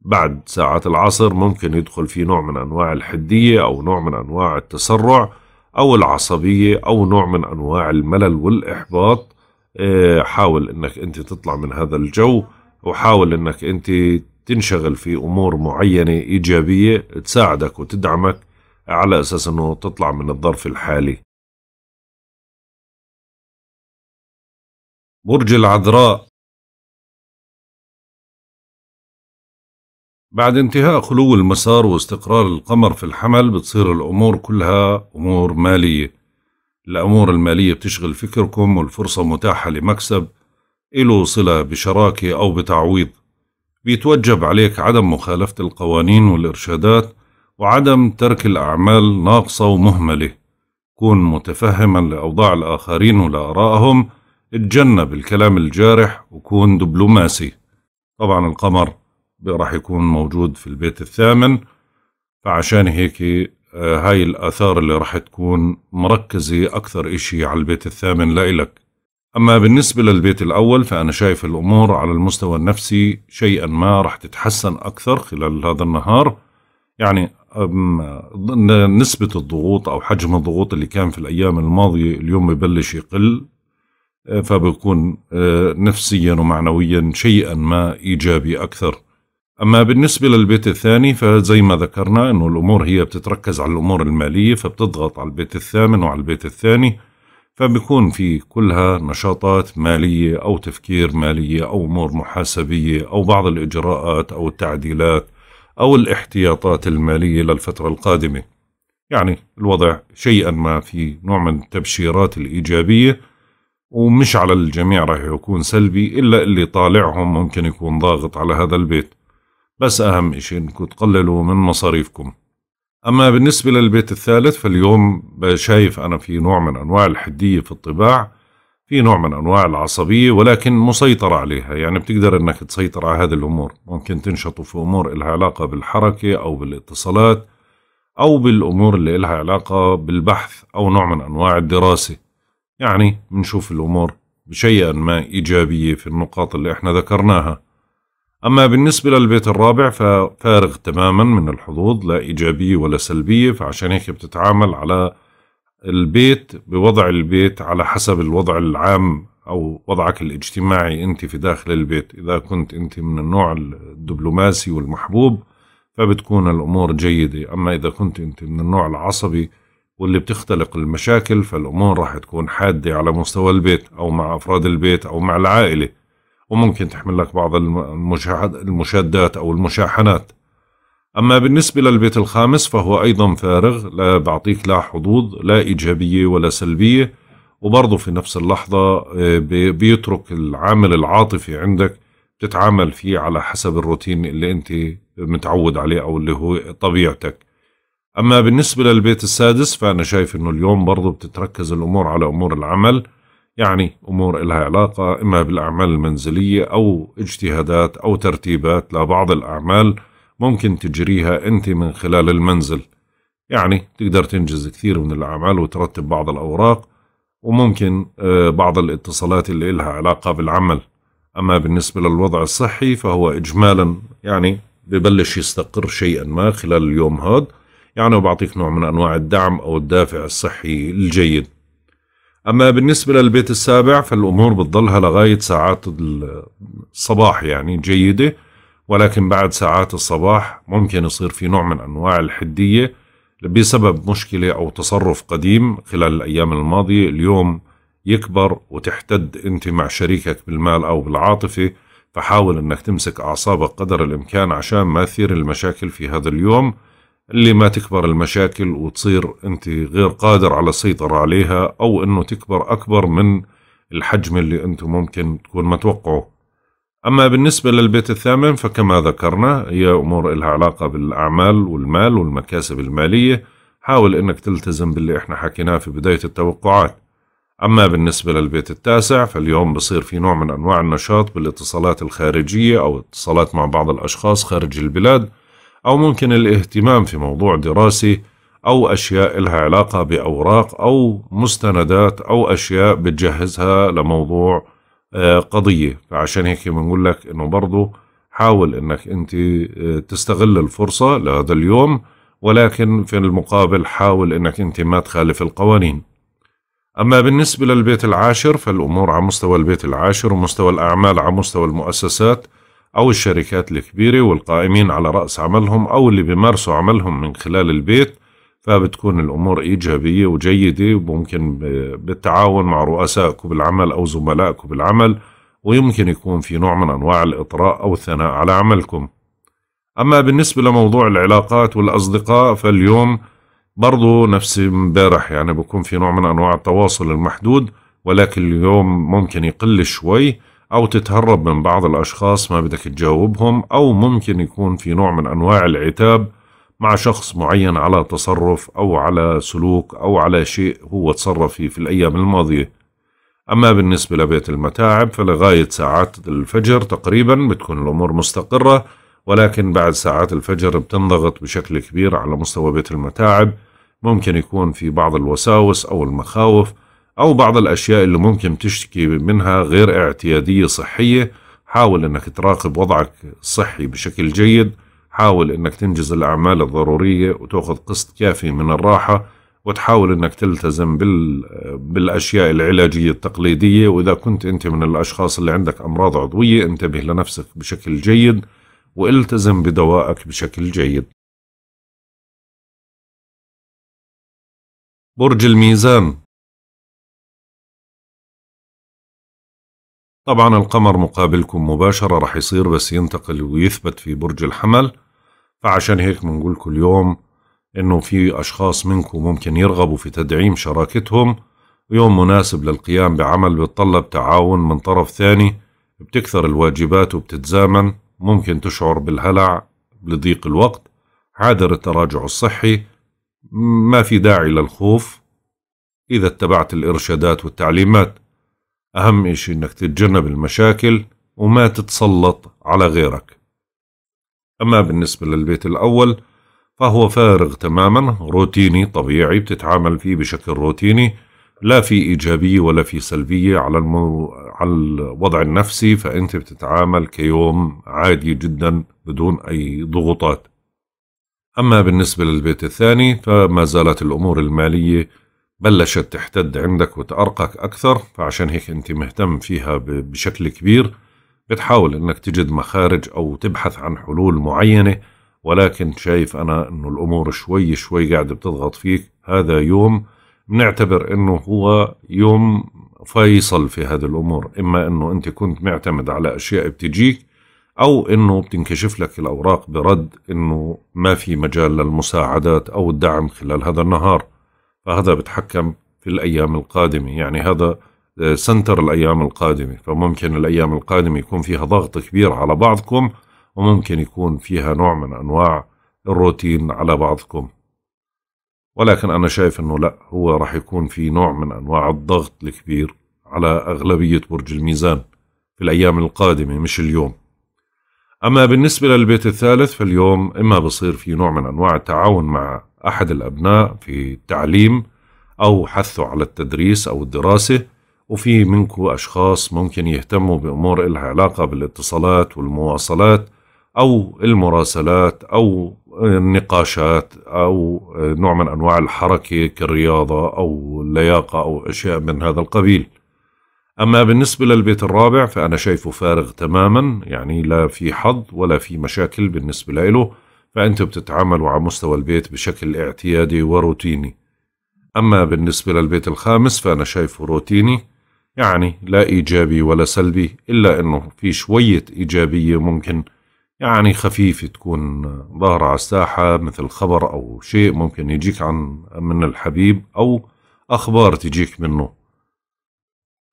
بعد ساعات العصر ممكن يدخل في نوع من أنواع الحدية أو نوع من أنواع التسرع أو العصبية أو نوع من أنواع الملل والإحباط آه، حاول إنك أنت تطلع من هذا الجو وحاول إنك أنت تنشغل في أمور معينة إيجابية تساعدك وتدعمك على أساس أنه تطلع من الظرف الحالي برج العذراء بعد انتهاء خلو المسار واستقرار القمر في الحمل بتصير الأمور كلها أمور مالية الأمور المالية بتشغل فكركم والفرصة متاحة لمكسب إله صلة بشراكة أو بتعويض بيتوجب عليك عدم مخالفة القوانين والإرشادات وعدم ترك الأعمال ناقصة ومهملة كن متفهما لأوضاع الآخرين ولآرائهم اتجنب الكلام الجارح وكون دبلوماسي طبعا القمر راح يكون موجود في البيت الثامن فعشان هيك آه، هاي الآثار اللي راح تكون مركزة أكثر إشي على البيت الثامن لإلك أما بالنسبة للبيت الأول فأنا شايف الأمور على المستوى النفسي شيئا ما راح تتحسن أكثر خلال هذا النهار يعني نسبة الضغوط أو حجم الضغوط اللي كان في الأيام الماضية اليوم ببلش يقل فبكون آه، نفسيا ومعنويا شيئا ما إيجابي أكثر أما بالنسبة للبيت الثاني فزي ما ذكرنا أنه الأمور هي بتتركز على الأمور المالية فبتضغط على البيت الثامن وعلى البيت الثاني فبكون في كلها نشاطات مالية أو تفكير مالية أو أمور محاسبية أو بعض الإجراءات أو التعديلات أو الاحتياطات المالية للفترة القادمة يعني الوضع شيئا ما في نوع من التبشيرات الإيجابية ومش على الجميع راح يكون سلبي إلا اللي طالعهم ممكن يكون ضاغط على هذا البيت بس أهم إشي إنكم تقللوا من مصاريفكم أما بالنسبة للبيت الثالث فاليوم شايف أنا في نوع من أنواع الحدية في الطباع في نوع من أنواع العصبية ولكن مسيطرة عليها يعني بتقدر أنك تسيطر على هذه الأمور ممكن تنشطوا في أمور إلها علاقة بالحركة أو بالاتصالات أو بالأمور اللي إلها علاقة بالبحث أو نوع من أنواع الدراسة يعني بنشوف الأمور بشيئا ما إيجابية في النقاط اللي احنا ذكرناها أما بالنسبة للبيت الرابع ففارغ تماما من الحظوظ لا إيجابية ولا سلبية فعشان هيك بتتعامل على البيت بوضع البيت على حسب الوضع العام أو وضعك الاجتماعي أنت في داخل البيت إذا كنت أنت من النوع الدبلوماسي والمحبوب فبتكون الأمور جيدة أما إذا كنت أنت من النوع العصبي واللي بتختلق المشاكل فالأمور راح تكون حادة على مستوى البيت أو مع أفراد البيت أو مع العائلة وممكن تحمل لك بعض المشادات أو المشاحنات أما بالنسبة للبيت الخامس فهو أيضا فارغ لا بعطيك لا حظوظ لا إيجابية ولا سلبية وبرضه في نفس اللحظة آه، بيترك العامل العاطفي عندك بتتعامل فيه على حسب الروتين اللي أنت متعود عليه أو اللي هو طبيعتك أما بالنسبة للبيت السادس فأنا شايف أنه اليوم برضو بتتركز الأمور على أمور العمل يعني أمور إلها علاقة إما بالأعمال المنزلية أو اجتهادات أو ترتيبات لبعض الأعمال ممكن تجريها أنت من خلال المنزل يعني تقدر تنجز كثير من الأعمال وترتب بعض الأوراق وممكن آه، بعض الاتصالات اللي إلها علاقة بالعمل أما بالنسبة للوضع الصحي فهو إجمالا يعني ببلش يستقر شيئا ما خلال اليوم هذا يعني وبعطيك نوع من أنواع الدعم أو الدافع الصحي الجيد أما بالنسبة للبيت السابع فالأمور بتضلها لغاية ساعات الصباح يعني جيدة ولكن بعد ساعات الصباح ممكن يصير في نوع من أنواع الحدية بسبب مشكلة أو تصرف قديم خلال الأيام الماضية اليوم يكبر وتحتد أنت مع شريكك بالمال أو بالعاطفة فحاول أنك تمسك أعصابك قدر الإمكان عشان ما تثير المشاكل في هذا اليوم اللي ما تكبر المشاكل وتصير أنت غير قادر على السيطرة عليها أو أنه تكبر أكبر من الحجم اللي أنتم ممكن تكون متوقعه أما بالنسبة للبيت الثامن فكما ذكرنا هي أمور لها علاقة بالأعمال والمال والمكاسب المالية حاول أنك تلتزم باللي إحنا حكيناه في بداية التوقعات أما بالنسبة للبيت التاسع فاليوم بصير في نوع من أنواع النشاط بالاتصالات الخارجية أو اتصالات مع بعض الأشخاص خارج البلاد أو ممكن الاهتمام في موضوع دراسي أو أشياء لها علاقة بأوراق أو مستندات أو أشياء بتجهزها لموضوع آه، قضية فعشان هيك بنقول لك إنه برضو حاول إنك أنت آه، تستغل الفرصة لهذا اليوم ولكن في المقابل حاول إنك أنت ما تخالف القوانين أما بالنسبة للبيت العاشر فالأمور على مستوى البيت العاشر ومستوى الأعمال على مستوى المؤسسات أو الشركات الكبيرة والقائمين على رأس عملهم أو اللي بيمارسوا عملهم من خلال البيت فبتكون الأمور إيجابية وجيدة وممكن بالتعاون مع رؤسائكم بالعمل أو زملائكم بالعمل ويمكن يكون في نوع من أنواع الإطراء أو الثناء على عملكم أما بالنسبة لموضوع العلاقات والأصدقاء فاليوم برضو نفس امبارح يعني بكون في نوع من أنواع التواصل المحدود ولكن اليوم ممكن يقل شوي أو تتهرب من بعض الأشخاص ما بدك تجاوبهم أو ممكن يكون في نوع من أنواع العتاب مع شخص معين على تصرف أو على سلوك أو على شيء هو تصرف فيه في الأيام الماضية أما بالنسبة لبيت المتاعب فلغاية ساعات الفجر تقريبا بتكون الأمور مستقرة ولكن بعد ساعات الفجر بتنضغط بشكل كبير على مستوى بيت المتاعب ممكن يكون في بعض الوساوس أو المخاوف أو بعض الأشياء اللي ممكن تشتكي منها غير اعتيادية صحية حاول أنك تراقب وضعك الصحي بشكل جيد حاول أنك تنجز الأعمال الضرورية وتأخذ قسط كافي من الراحة وتحاول أنك تلتزم بال... بالأشياء العلاجية التقليدية وإذا كنت أنت من الأشخاص اللي عندك أمراض عضوية انتبه لنفسك بشكل جيد والتزم بدوائك بشكل جيد برج الميزان طبعا القمر مقابلكم مباشرة رح يصير بس ينتقل ويثبت في برج الحمل فعشان هيك كل يوم انه في اشخاص منكم ممكن يرغبوا في تدعيم شراكتهم ويوم مناسب للقيام بعمل بيتطلب تعاون من طرف ثاني بتكثر الواجبات وبتتزامن ممكن تشعر بالهلع لضيق الوقت عادر التراجع الصحي ما في داعي للخوف إذا اتبعت الإرشادات والتعليمات أهم إشي إنك تتجنب المشاكل وما تتسلط على غيرك أما بالنسبة للبيت الأول فهو فارغ تماما روتيني طبيعي بتتعامل فيه بشكل روتيني لا في إيجابية ولا في سلبية على, المو... على الوضع النفسي فأنت بتتعامل كيوم عادي جدا بدون أي ضغوطات أما بالنسبة للبيت الثاني فما زالت الأمور المالية بلشت تحتد عندك وتأرقك أكثر فعشان هيك أنت مهتم فيها بشكل كبير بتحاول أنك تجد مخارج أو تبحث عن حلول معينة ولكن شايف أنا أنه الأمور شوي شوي قاعدة بتضغط فيك هذا يوم بنعتبر أنه هو يوم فيصل في هذه الأمور إما أنه أنت كنت معتمد على أشياء بتجيك أو أنه بتنكشف لك الأوراق برد أنه ما في مجال للمساعدات أو الدعم خلال هذا النهار فهذا بتحكم في الأيام القادمة يعني هذا آه، سنتر الأيام القادمة فممكن الأيام القادمة يكون فيها ضغط كبير على بعضكم وممكن يكون فيها نوع من أنواع الروتين على بعضكم ولكن أنا شايف أنه لا هو راح يكون في نوع من أنواع الضغط الكبير على أغلبية برج الميزان في الأيام القادمة مش اليوم أما بالنسبة للبيت الثالث فاليوم إما بصير في نوع من أنواع التعاون مع أحد الأبناء في التعليم أو حثه على التدريس أو الدراسة وفي منكم أشخاص ممكن يهتموا بأمور إلها علاقة بالاتصالات والمواصلات أو المراسلات أو النقاشات أو نوع من أنواع الحركة كالرياضة أو اللياقة أو أشياء من هذا القبيل أما بالنسبة للبيت الرابع فأنا شايفه فارغ تماما يعني لا في حظ ولا في مشاكل بالنسبة له فأنتوا بتتعاملوا على مستوى البيت بشكل اعتيادي وروتيني أما بالنسبة للبيت الخامس فأنا شايفه روتيني يعني لا إيجابي ولا سلبي إلا أنه في شوية إيجابية ممكن يعني خفيفة تكون ظاهرة على الساحة مثل خبر أو شيء ممكن يجيك عن من الحبيب أو أخبار تجيك منه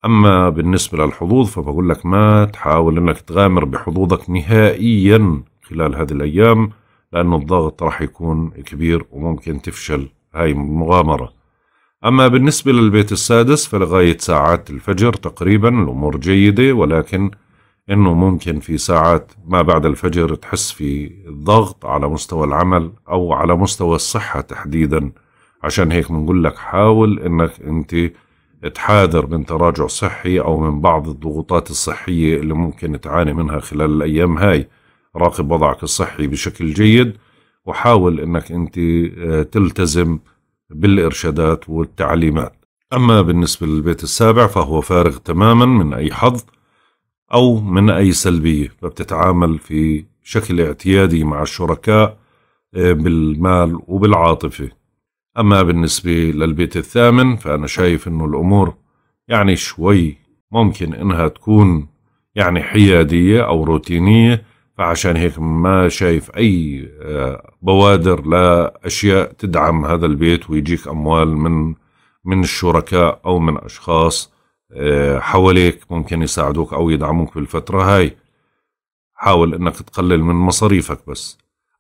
أما بالنسبة للحظوظ فبقول لك ما تحاول أنك تغامر بحظوظك نهائيا خلال هذه الأيام لأنه الضغط راح يكون كبير وممكن تفشل هاي المغامرة أما بالنسبة للبيت السادس فلغاية ساعات الفجر تقريبا الأمور جيدة ولكن أنه ممكن في ساعات ما بعد الفجر تحس في الضغط على مستوى العمل أو على مستوى الصحة تحديدا عشان هيك بنقول لك حاول أنك أنت تحاذر من تراجع صحي أو من بعض الضغوطات الصحية اللي ممكن تعاني منها خلال الأيام هاي راقب وضعك الصحي بشكل جيد وحاول انك انت آه، تلتزم بالارشادات والتعليمات اما بالنسبه للبيت السابع فهو فارغ تماما من اي حظ او من اي سلبيه فبتتعامل في شكل اعتيادي مع الشركاء آه، بالمال وبالعاطفه اما بالنسبه للبيت الثامن فانا شايف انه الامور يعني شوي ممكن انها تكون يعني حياديه او روتينيه فعشان هيك ما شايف أي آه، بوادر لأشياء تدعم هذا البيت ويجيك أموال من من الشركاء أو من أشخاص آه، حواليك ممكن يساعدوك أو يدعموك بالفترة هاي حاول أنك تقلل من مصاريفك بس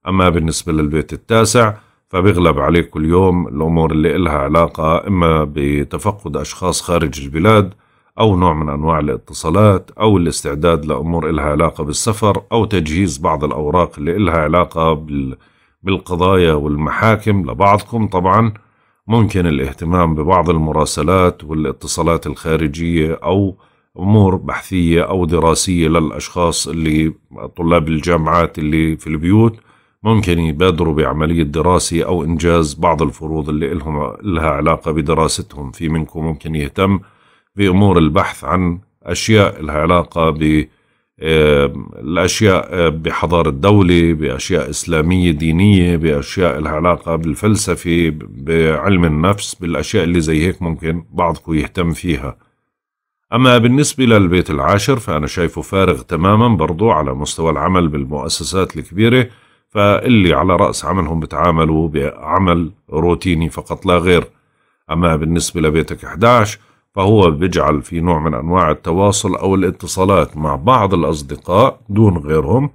أما بالنسبة للبيت التاسع فبيغلب عليك كل يوم الأمور اللي إلها علاقة إما بتفقد أشخاص خارج البلاد أو نوع من أنواع الاتصالات أو الاستعداد لأمور إلها علاقة بالسفر أو تجهيز بعض الأوراق اللي إلها علاقة بالقضايا والمحاكم لبعضكم طبعا ممكن الاهتمام ببعض المراسلات والاتصالات الخارجية أو أمور بحثية أو دراسية للأشخاص اللي طلاب الجامعات اللي في البيوت ممكن يبادروا بعملية دراسة أو إنجاز بعض الفروض اللي لها علاقة بدراستهم في منكم ممكن يهتم في أمور البحث عن أشياء لها علاقة ب الأشياء بحضارة الدولة بأشياء إسلامية دينية بأشياء لها علاقة بالفلسفة بعلم النفس بالأشياء اللي زي هيك ممكن بعضكم يهتم فيها أما بالنسبة للبيت العاشر فأنا شايفه فارغ تماما برضو على مستوى العمل بالمؤسسات الكبيرة فاللي على رأس عملهم بتعاملوا بعمل روتيني فقط لا غير أما بالنسبة لبيتك 11 فهو بيجعل في نوع من أنواع التواصل أو الاتصالات مع بعض الأصدقاء دون غيرهم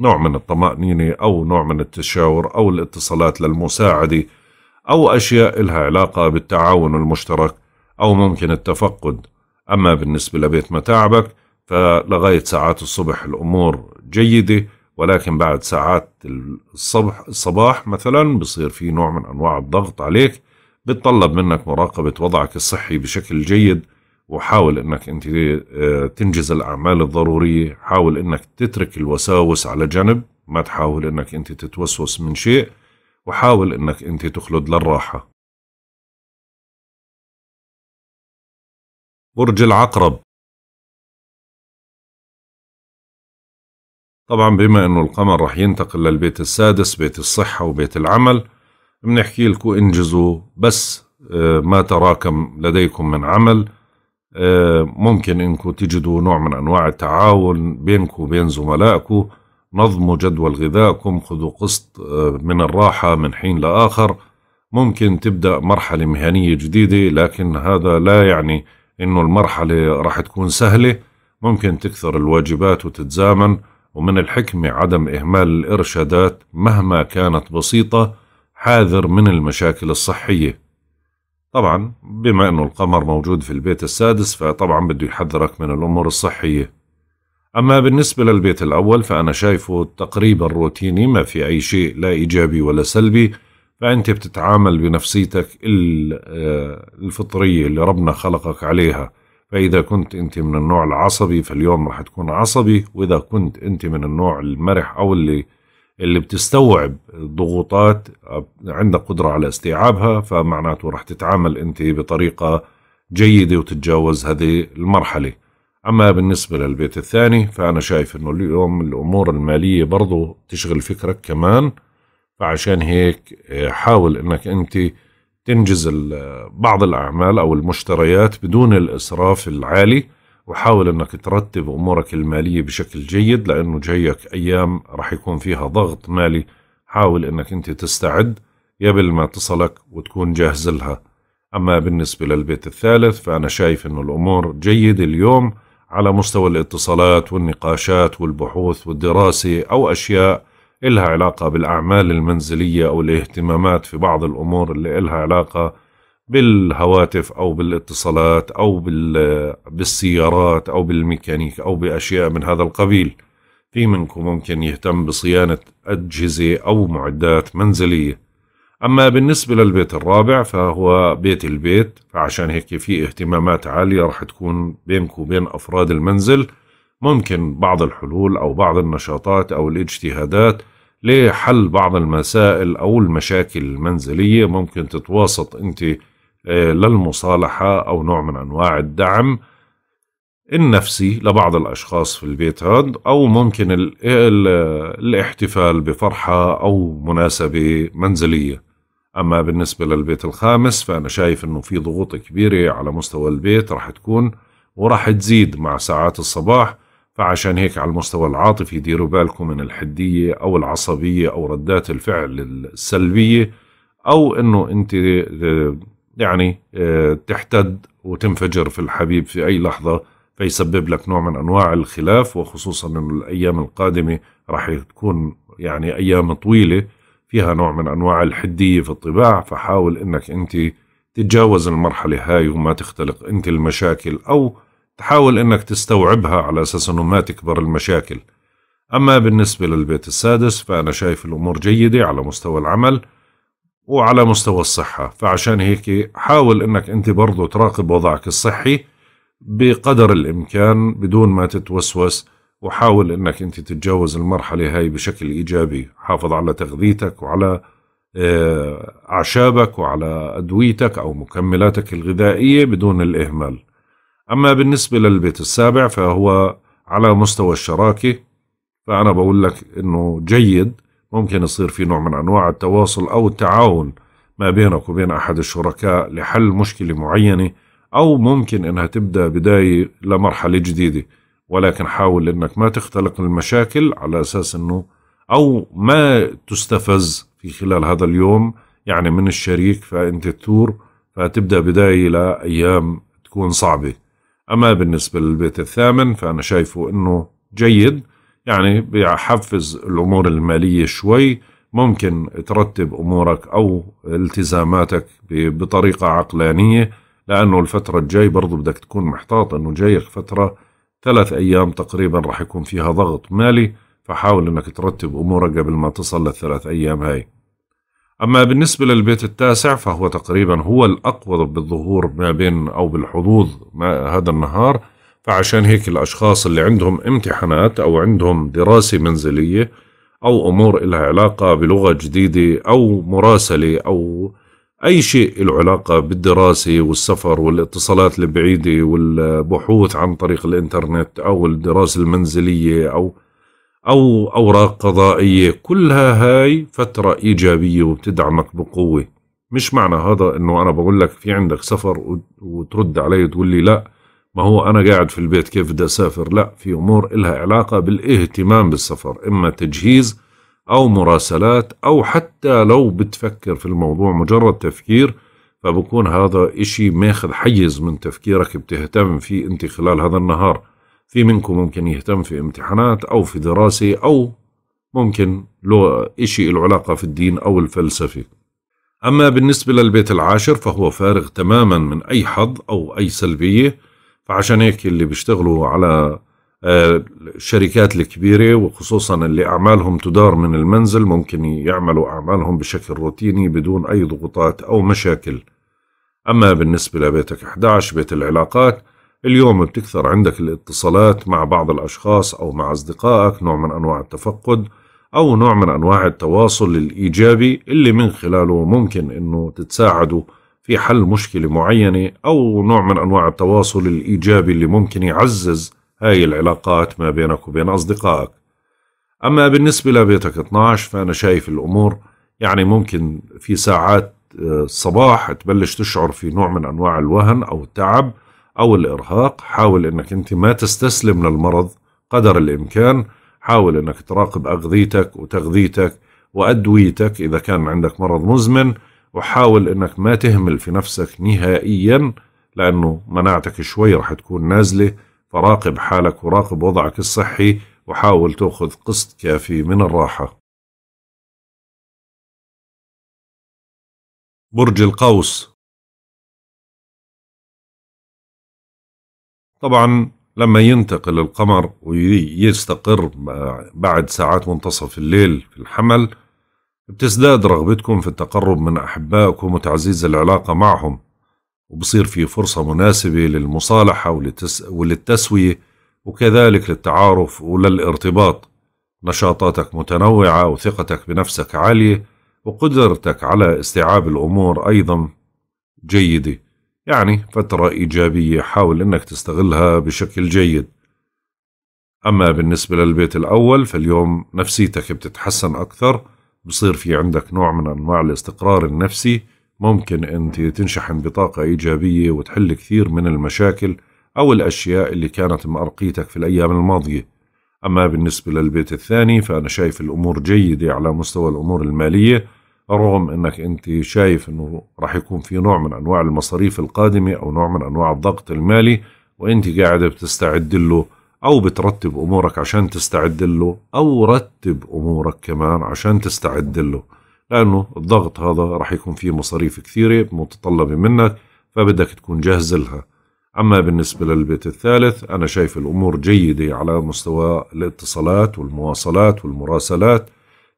نوع من الطمأنينة أو نوع من التشاور أو الاتصالات للمساعدة أو أشياء إلها علاقة بالتعاون المشترك أو ممكن التفقد أما بالنسبة لبيت متاعبك فلغاية ساعات الصبح الأمور جيدة ولكن بعد ساعات الصبح الصباح مثلا بصير في نوع من أنواع الضغط عليك بتطلب منك مراقبة وضعك الصحي بشكل جيد وحاول انك انت آه، تنجز الاعمال الضرورية حاول انك تترك الوساوس على جنب ما تحاول انك انت تتوسوس من شيء وحاول انك انت تخلد للراحة برج العقرب طبعا بما انه القمر رح ينتقل للبيت السادس بيت الصحة وبيت العمل بنحكي لكم انجزوا بس آه، ما تراكم لديكم من عمل آه، ممكن انكم تجدوا نوع من انواع التعاون بينكم وبين زملائكم نظموا جدول غذائكم خذوا قسط آه، من الراحة من حين لآخر ممكن تبدأ مرحلة مهنية جديدة لكن هذا لا يعني انه المرحلة راح تكون سهلة ممكن تكثر الواجبات وتتزامن ومن الحكمة عدم إهمال الإرشادات مهما كانت بسيطة حاذر من المشاكل الصحية طبعا بما أنه القمر موجود في البيت السادس فطبعا بده يحذرك من الأمور الصحية أما بالنسبة للبيت الأول فأنا شايفه تقريبا روتيني ما في أي شيء لا إيجابي ولا سلبي فأنت بتتعامل بنفسيتك آه، الفطرية اللي ربنا خلقك عليها فإذا كنت أنت من النوع العصبي فاليوم رح تكون عصبي وإذا كنت أنت من النوع المرح أو اللي اللي بتستوعب الضغوطات عندك قدرة على استيعابها فمعناته رح تتعامل أنت بطريقة جيدة وتتجاوز هذه المرحلة أما بالنسبة للبيت الثاني فأنا شايف أنه اليوم الأمور المالية برضو تشغل فكرك كمان فعشان هيك آه، حاول أنك أنت تنجز بعض الأعمال أو المشتريات بدون الإسراف العالي وحاول انك ترتب امورك الماليه بشكل جيد لانه جايك ايام راح يكون فيها ضغط مالي حاول انك انت تستعد قبل ما تصلك وتكون جاهز لها اما بالنسبه للبيت الثالث فانا شايف انه الامور جيده اليوم على مستوى الاتصالات والنقاشات والبحوث والدراسه او اشياء إلها علاقة بالأعمال المنزلية أو الاهتمامات في بعض الأمور اللي إلها علاقة بالهواتف أو بالاتصالات أو بالسيارات أو بالميكانيك أو بأشياء من هذا القبيل في منكم ممكن يهتم بصيانة أجهزة أو معدات منزلية أما بالنسبة للبيت الرابع فهو بيت البيت فعشان هيك في اهتمامات عالية رح تكون بينك وبين أفراد المنزل ممكن بعض الحلول أو بعض النشاطات أو الاجتهادات لحل بعض المسائل أو المشاكل المنزلية ممكن تتواسط أنت آه، للمصالحة أو نوع من أنواع الدعم النفسي لبعض الأشخاص في البيت هاد أو ممكن الـ الـ الاحتفال بفرحة أو مناسبة منزلية أما بالنسبة للبيت الخامس فأنا شايف أنه في ضغوط كبيرة على مستوى البيت راح تكون وراح تزيد مع ساعات الصباح فعشان هيك على المستوى العاطفي ديروا بالكم من الحدية أو العصبية أو ردات الفعل السلبية أو أنه أنت آه، يعني آه، تحتد وتنفجر في الحبيب في أي لحظة فيسبب لك نوع من أنواع الخلاف وخصوصا أن الأيام القادمة راح تكون يعني أيام طويلة فيها نوع من أنواع الحدية في الطباع فحاول أنك أنت تتجاوز المرحلة هاي وما تختلق أنت المشاكل أو تحاول أنك تستوعبها على أساس أنه ما تكبر المشاكل أما بالنسبة للبيت السادس فأنا شايف الأمور جيدة على مستوى العمل وعلى مستوى الصحة فعشان هيك حاول أنك أنت برضو تراقب وضعك الصحي بقدر الإمكان بدون ما تتوسوس وحاول أنك أنت تتجاوز المرحلة هاي بشكل إيجابي حافظ على تغذيتك وعلى آه، أعشابك وعلى أدويتك أو مكملاتك الغذائية بدون الإهمال أما بالنسبة للبيت السابع فهو على مستوى الشراكة فأنا بقول لك أنه جيد ممكن يصير في نوع من أنواع التواصل أو التعاون ما بينك وبين أحد الشركاء لحل مشكلة معينة أو ممكن أنها تبدأ بداية لمرحلة جديدة ولكن حاول أنك ما تختلق المشاكل على أساس أنه أو ما تستفز في خلال هذا اليوم يعني من الشريك فأنت تثور فتبدأ بداية لأيام تكون صعبة أما بالنسبة للبيت الثامن فأنا شايفه أنه جيد يعني بيحفز الأمور المالية شوي ممكن ترتب أمورك أو التزاماتك بطريقة عقلانية لأنه الفترة الجاي برضو بدك تكون محتاط أنه جايك فترة ثلاث أيام تقريبا رح يكون فيها ضغط مالي فحاول أنك ترتب أمورك قبل ما تصل للثلاث أيام هاي أما بالنسبة للبيت التاسع فهو تقريبا هو الأقوى بالظهور ما بين أو بالحظوظ ما هذا النهار فعشان هيك الأشخاص اللي عندهم امتحانات أو عندهم دراسة منزلية أو أمور إلها علاقة بلغة جديدة أو مراسلة أو أي شيء له علاقة بالدراسة والسفر والاتصالات البعيدة والبحوث عن طريق الإنترنت أو الدراسة المنزلية أو أو أوراق قضائية كلها هاي فترة إيجابية وبتدعمك بقوة مش معنى هذا أنه أنا بقول لك في عندك سفر وترد علي وتقول لي لأ ما هو أنا قاعد في البيت كيف بدي أسافر لا في أمور إلها علاقة بالاهتمام بالسفر إما تجهيز أو مراسلات أو حتى لو بتفكر في الموضوع مجرد تفكير فبكون هذا إشي ماخذ حيز من تفكيرك بتهتم فيه أنت خلال هذا النهار في منكم ممكن يهتم في امتحانات أو في دراسة أو ممكن له إشي العلاقة علاقة في الدين أو الفلسفة أما بالنسبة للبيت العاشر فهو فارغ تماما من أي حظ أو أي سلبية فعشان هيك اللي بيشتغلوا على آه، الشركات الكبيرة وخصوصا اللي أعمالهم تدار من المنزل ممكن يعملوا أعمالهم بشكل روتيني بدون أي ضغوطات أو مشاكل أما بالنسبة لبيتك 11 بيت العلاقات اليوم بتكثر عندك الاتصالات مع بعض الأشخاص أو مع أصدقائك نوع من أنواع التفقد أو نوع من أنواع التواصل الإيجابي اللي من خلاله ممكن أنه تتساعدوا في حل مشكلة معينة أو نوع من أنواع التواصل الإيجابي اللي ممكن يعزز هاي العلاقات ما بينك وبين أصدقائك أما بالنسبة لبيتك 12 فأنا شايف الأمور يعني ممكن في ساعات الصباح آه، تبلش تشعر في نوع من أنواع الوهن أو التعب أو الإرهاق حاول أنك أنت ما تستسلم للمرض قدر الإمكان حاول أنك تراقب أغذيتك وتغذيتك وأدويتك إذا كان عندك مرض مزمن وحاول انك ما تهمل في نفسك نهائيا لانه مناعتك شوي رح تكون نازله فراقب حالك وراقب وضعك الصحي وحاول تاخذ قسط كافي من الراحه برج القوس طبعا لما ينتقل القمر ويستقر بعد ساعات منتصف الليل في الحمل بتزداد رغبتكم في التقرب من أحبائكم وتعزيز العلاقة معهم وبصير في فرصة مناسبة للمصالحة وللتس وللتسوية وكذلك للتعارف وللارتباط نشاطاتك متنوعة وثقتك بنفسك عالية وقدرتك على استيعاب الأمور أيضا جيدة يعني فترة إيجابية حاول أنك تستغلها بشكل جيد أما بالنسبة للبيت الأول فاليوم نفسيتك بتتحسن أكثر بصير في عندك نوع من أنواع الاستقرار النفسي ممكن أنت تنشحن بطاقة إيجابية وتحل كثير من المشاكل أو الأشياء اللي كانت مأرقيتك في الأيام الماضية أما بالنسبة للبيت الثاني فأنا شايف الأمور جيدة على مستوى الأمور المالية رغم أنك أنت شايف أنه راح يكون في نوع من أنواع المصاريف القادمة أو نوع من أنواع الضغط المالي وأنت قاعدة بتستعد له أو بترتب أمورك عشان تستعد له أو رتب أمورك كمان عشان تستعد له لأنه الضغط هذا رح يكون فيه مصاريف كثيرة متطلبة منك فبدك تكون جاهز لها أما بالنسبة للبيت الثالث أنا شايف الأمور جيدة على مستوى الاتصالات والمواصلات والمراسلات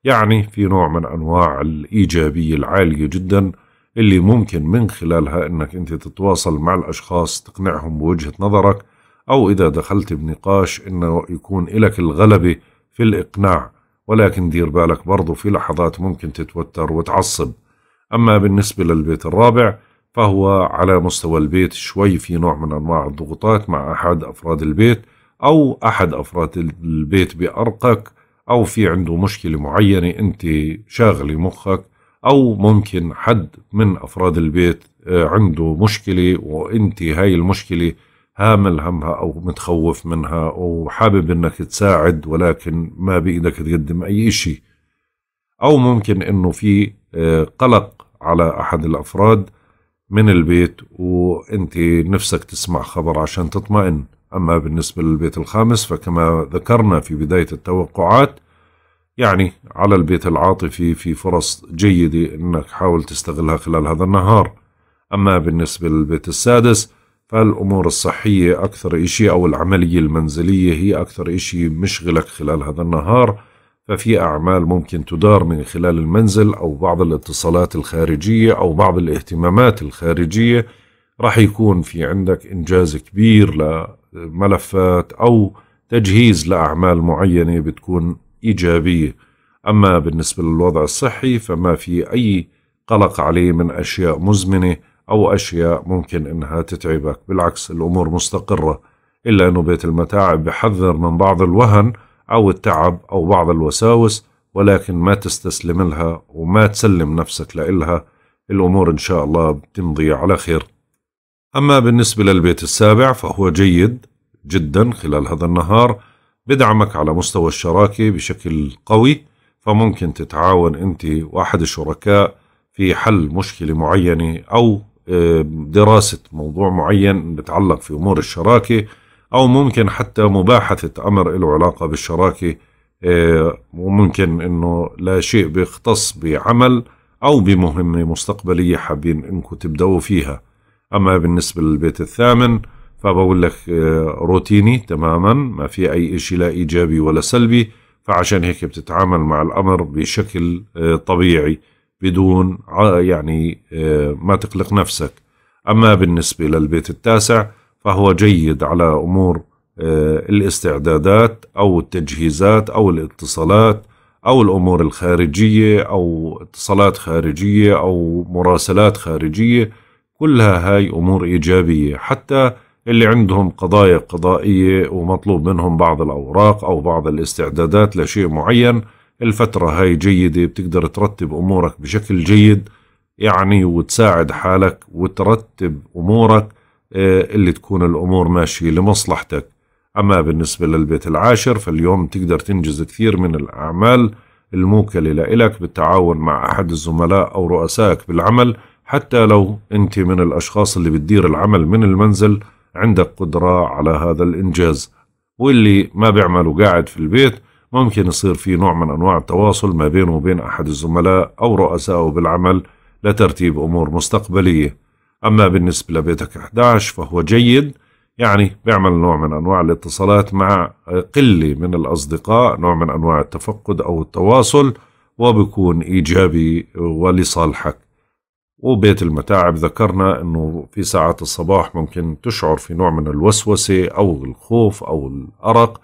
يعني في نوع من أنواع الإيجابية العالية جدا اللي ممكن من خلالها أنك أنت تتواصل مع الأشخاص تقنعهم بوجهة نظرك أو إذا دخلت بنقاش إنه يكون إلك الغلبة في الإقناع ولكن دير بالك برضو في لحظات ممكن تتوتر وتعصب أما بالنسبة للبيت الرابع فهو على مستوى البيت شوي في نوع من أنواع الضغوطات مع أحد أفراد البيت أو أحد أفراد البيت بأرقك أو في عنده مشكلة معينة أنت شاغلة مخك أو ممكن حد من أفراد البيت آه، عنده مشكلة وأنت هاي المشكلة هامل همها أو متخوف منها وحابب إنك تساعد ولكن ما بإيدك تقدم أي إشي أو ممكن إنه في آه، قلق على أحد الأفراد من البيت وانت نفسك تسمع خبر عشان تطمئن أما بالنسبة للبيت الخامس فكما ذكرنا في بداية التوقعات يعني على البيت العاطفي في فرص جيدة أنك حاول تستغلها خلال هذا النهار أما بالنسبة للبيت السادس فالأمور الصحية أكثر إشي أو العملية المنزلية هي أكثر إشي مشغلك خلال هذا النهار ففي أعمال ممكن تدار من خلال المنزل أو بعض الاتصالات الخارجية أو بعض الاهتمامات الخارجية راح يكون في عندك إنجاز كبير لملفات أو تجهيز لأعمال معينة بتكون إيجابية أما بالنسبة للوضع الصحي فما في أي قلق عليه من أشياء مزمنة أو أشياء ممكن إنها تتعبك بالعكس الأمور مستقرة إلا أنه بيت المتاعب بحذر من بعض الوهن أو التعب أو بعض الوساوس ولكن ما تستسلم لها وما تسلم نفسك لإلها الأمور إن شاء الله بتمضي على خير أما بالنسبة للبيت السابع فهو جيد جدا خلال هذا النهار بدعمك على مستوى الشراكة بشكل قوي فممكن تتعاون أنت وأحد الشركاء في حل مشكلة معينة أو دراسة موضوع معين بتعلق في أمور الشراكة أو ممكن حتى مباحثة أمر له علاقة بالشراكة آه، وممكن أنه لا شيء بيختص بعمل أو بمهمة مستقبلية حابين أنكم تبدأوا فيها أما بالنسبة للبيت الثامن فبقول لك آه، روتيني تماما ما في أي شيء لا إيجابي ولا سلبي فعشان هيك بتتعامل مع الأمر بشكل آه، طبيعي بدون يعني آه، ما تقلق نفسك أما بالنسبة للبيت التاسع فهو جيد على أمور آه، الاستعدادات أو التجهيزات أو الاتصالات أو الأمور الخارجية أو اتصالات خارجية أو مراسلات خارجية كلها هاي أمور إيجابية حتى اللي عندهم قضايا قضائية ومطلوب منهم بعض الأوراق أو بعض الاستعدادات لشيء معين الفترة هاي جيدة بتقدر ترتب أمورك بشكل جيد يعني وتساعد حالك وترتب أمورك آه، اللي تكون الأمور ماشية لمصلحتك أما بالنسبة للبيت العاشر فاليوم تقدر تنجز كثير من الأعمال الموكلة لإلك بالتعاون مع أحد الزملاء أو رؤسائك بالعمل حتى لو أنت من الأشخاص اللي بتدير العمل من المنزل عندك قدرة على هذا الإنجاز واللي ما بيعمل وقاعد في البيت ممكن يصير في نوع من أنواع التواصل ما بينه وبين أحد الزملاء أو رؤسائه بالعمل لترتيب أمور مستقبلية أما بالنسبة لبيتك 11 فهو جيد يعني بيعمل نوع من أنواع الاتصالات مع قلة من الأصدقاء نوع من أنواع التفقد أو التواصل وبكون إيجابي ولصالحك وبيت المتاعب ذكرنا أنه في ساعات الصباح ممكن تشعر في نوع من الوسوسة أو الخوف أو الأرق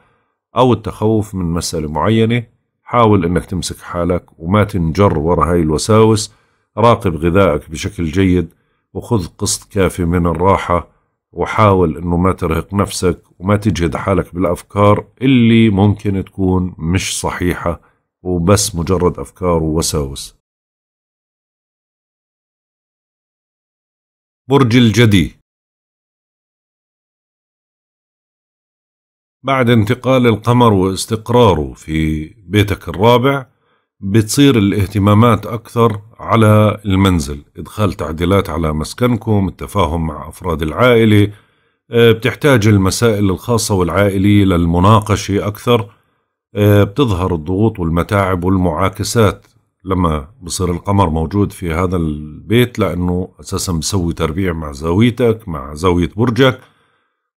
أو التخوف من مسألة معينة حاول أنك تمسك حالك وما تنجر ورا هاي الوساوس راقب غذائك بشكل جيد وخذ قسط كافي من الراحة وحاول أنه ما ترهق نفسك وما تجهد حالك بالأفكار اللي ممكن تكون مش صحيحة وبس مجرد أفكار ووساوس برج الجدي بعد انتقال القمر واستقراره في بيتك الرابع بتصير الاهتمامات أكثر على المنزل إدخال تعديلات على مسكنكم التفاهم مع أفراد العائلة آه، بتحتاج المسائل الخاصة والعائلية للمناقشة أكثر آه، بتظهر الضغوط والمتاعب والمعاكسات لما بصير القمر موجود في هذا البيت لأنه أساسا بسوي تربيع مع زاويتك مع زاوية برجك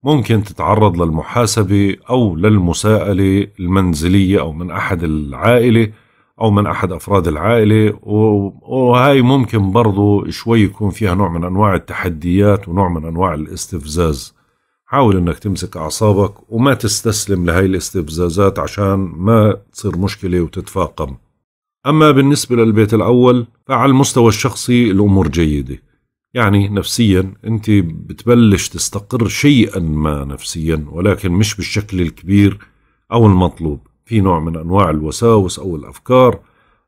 ممكن تتعرض للمحاسبة أو للمساءلة المنزلية أو من أحد العائلة أو من أحد أفراد العائلة وهاي ممكن برضو شوي يكون فيها نوع من أنواع التحديات ونوع من أنواع الاستفزاز حاول أنك تمسك أعصابك وما تستسلم لهاي الاستفزازات عشان ما تصير مشكلة وتتفاقم أما بالنسبة للبيت الأول فعلى المستوى الشخصي الأمور جيدة يعني نفسيا انت بتبلش تستقر شيئا ما نفسيا ولكن مش بالشكل الكبير او المطلوب في نوع من انواع الوساوس او الافكار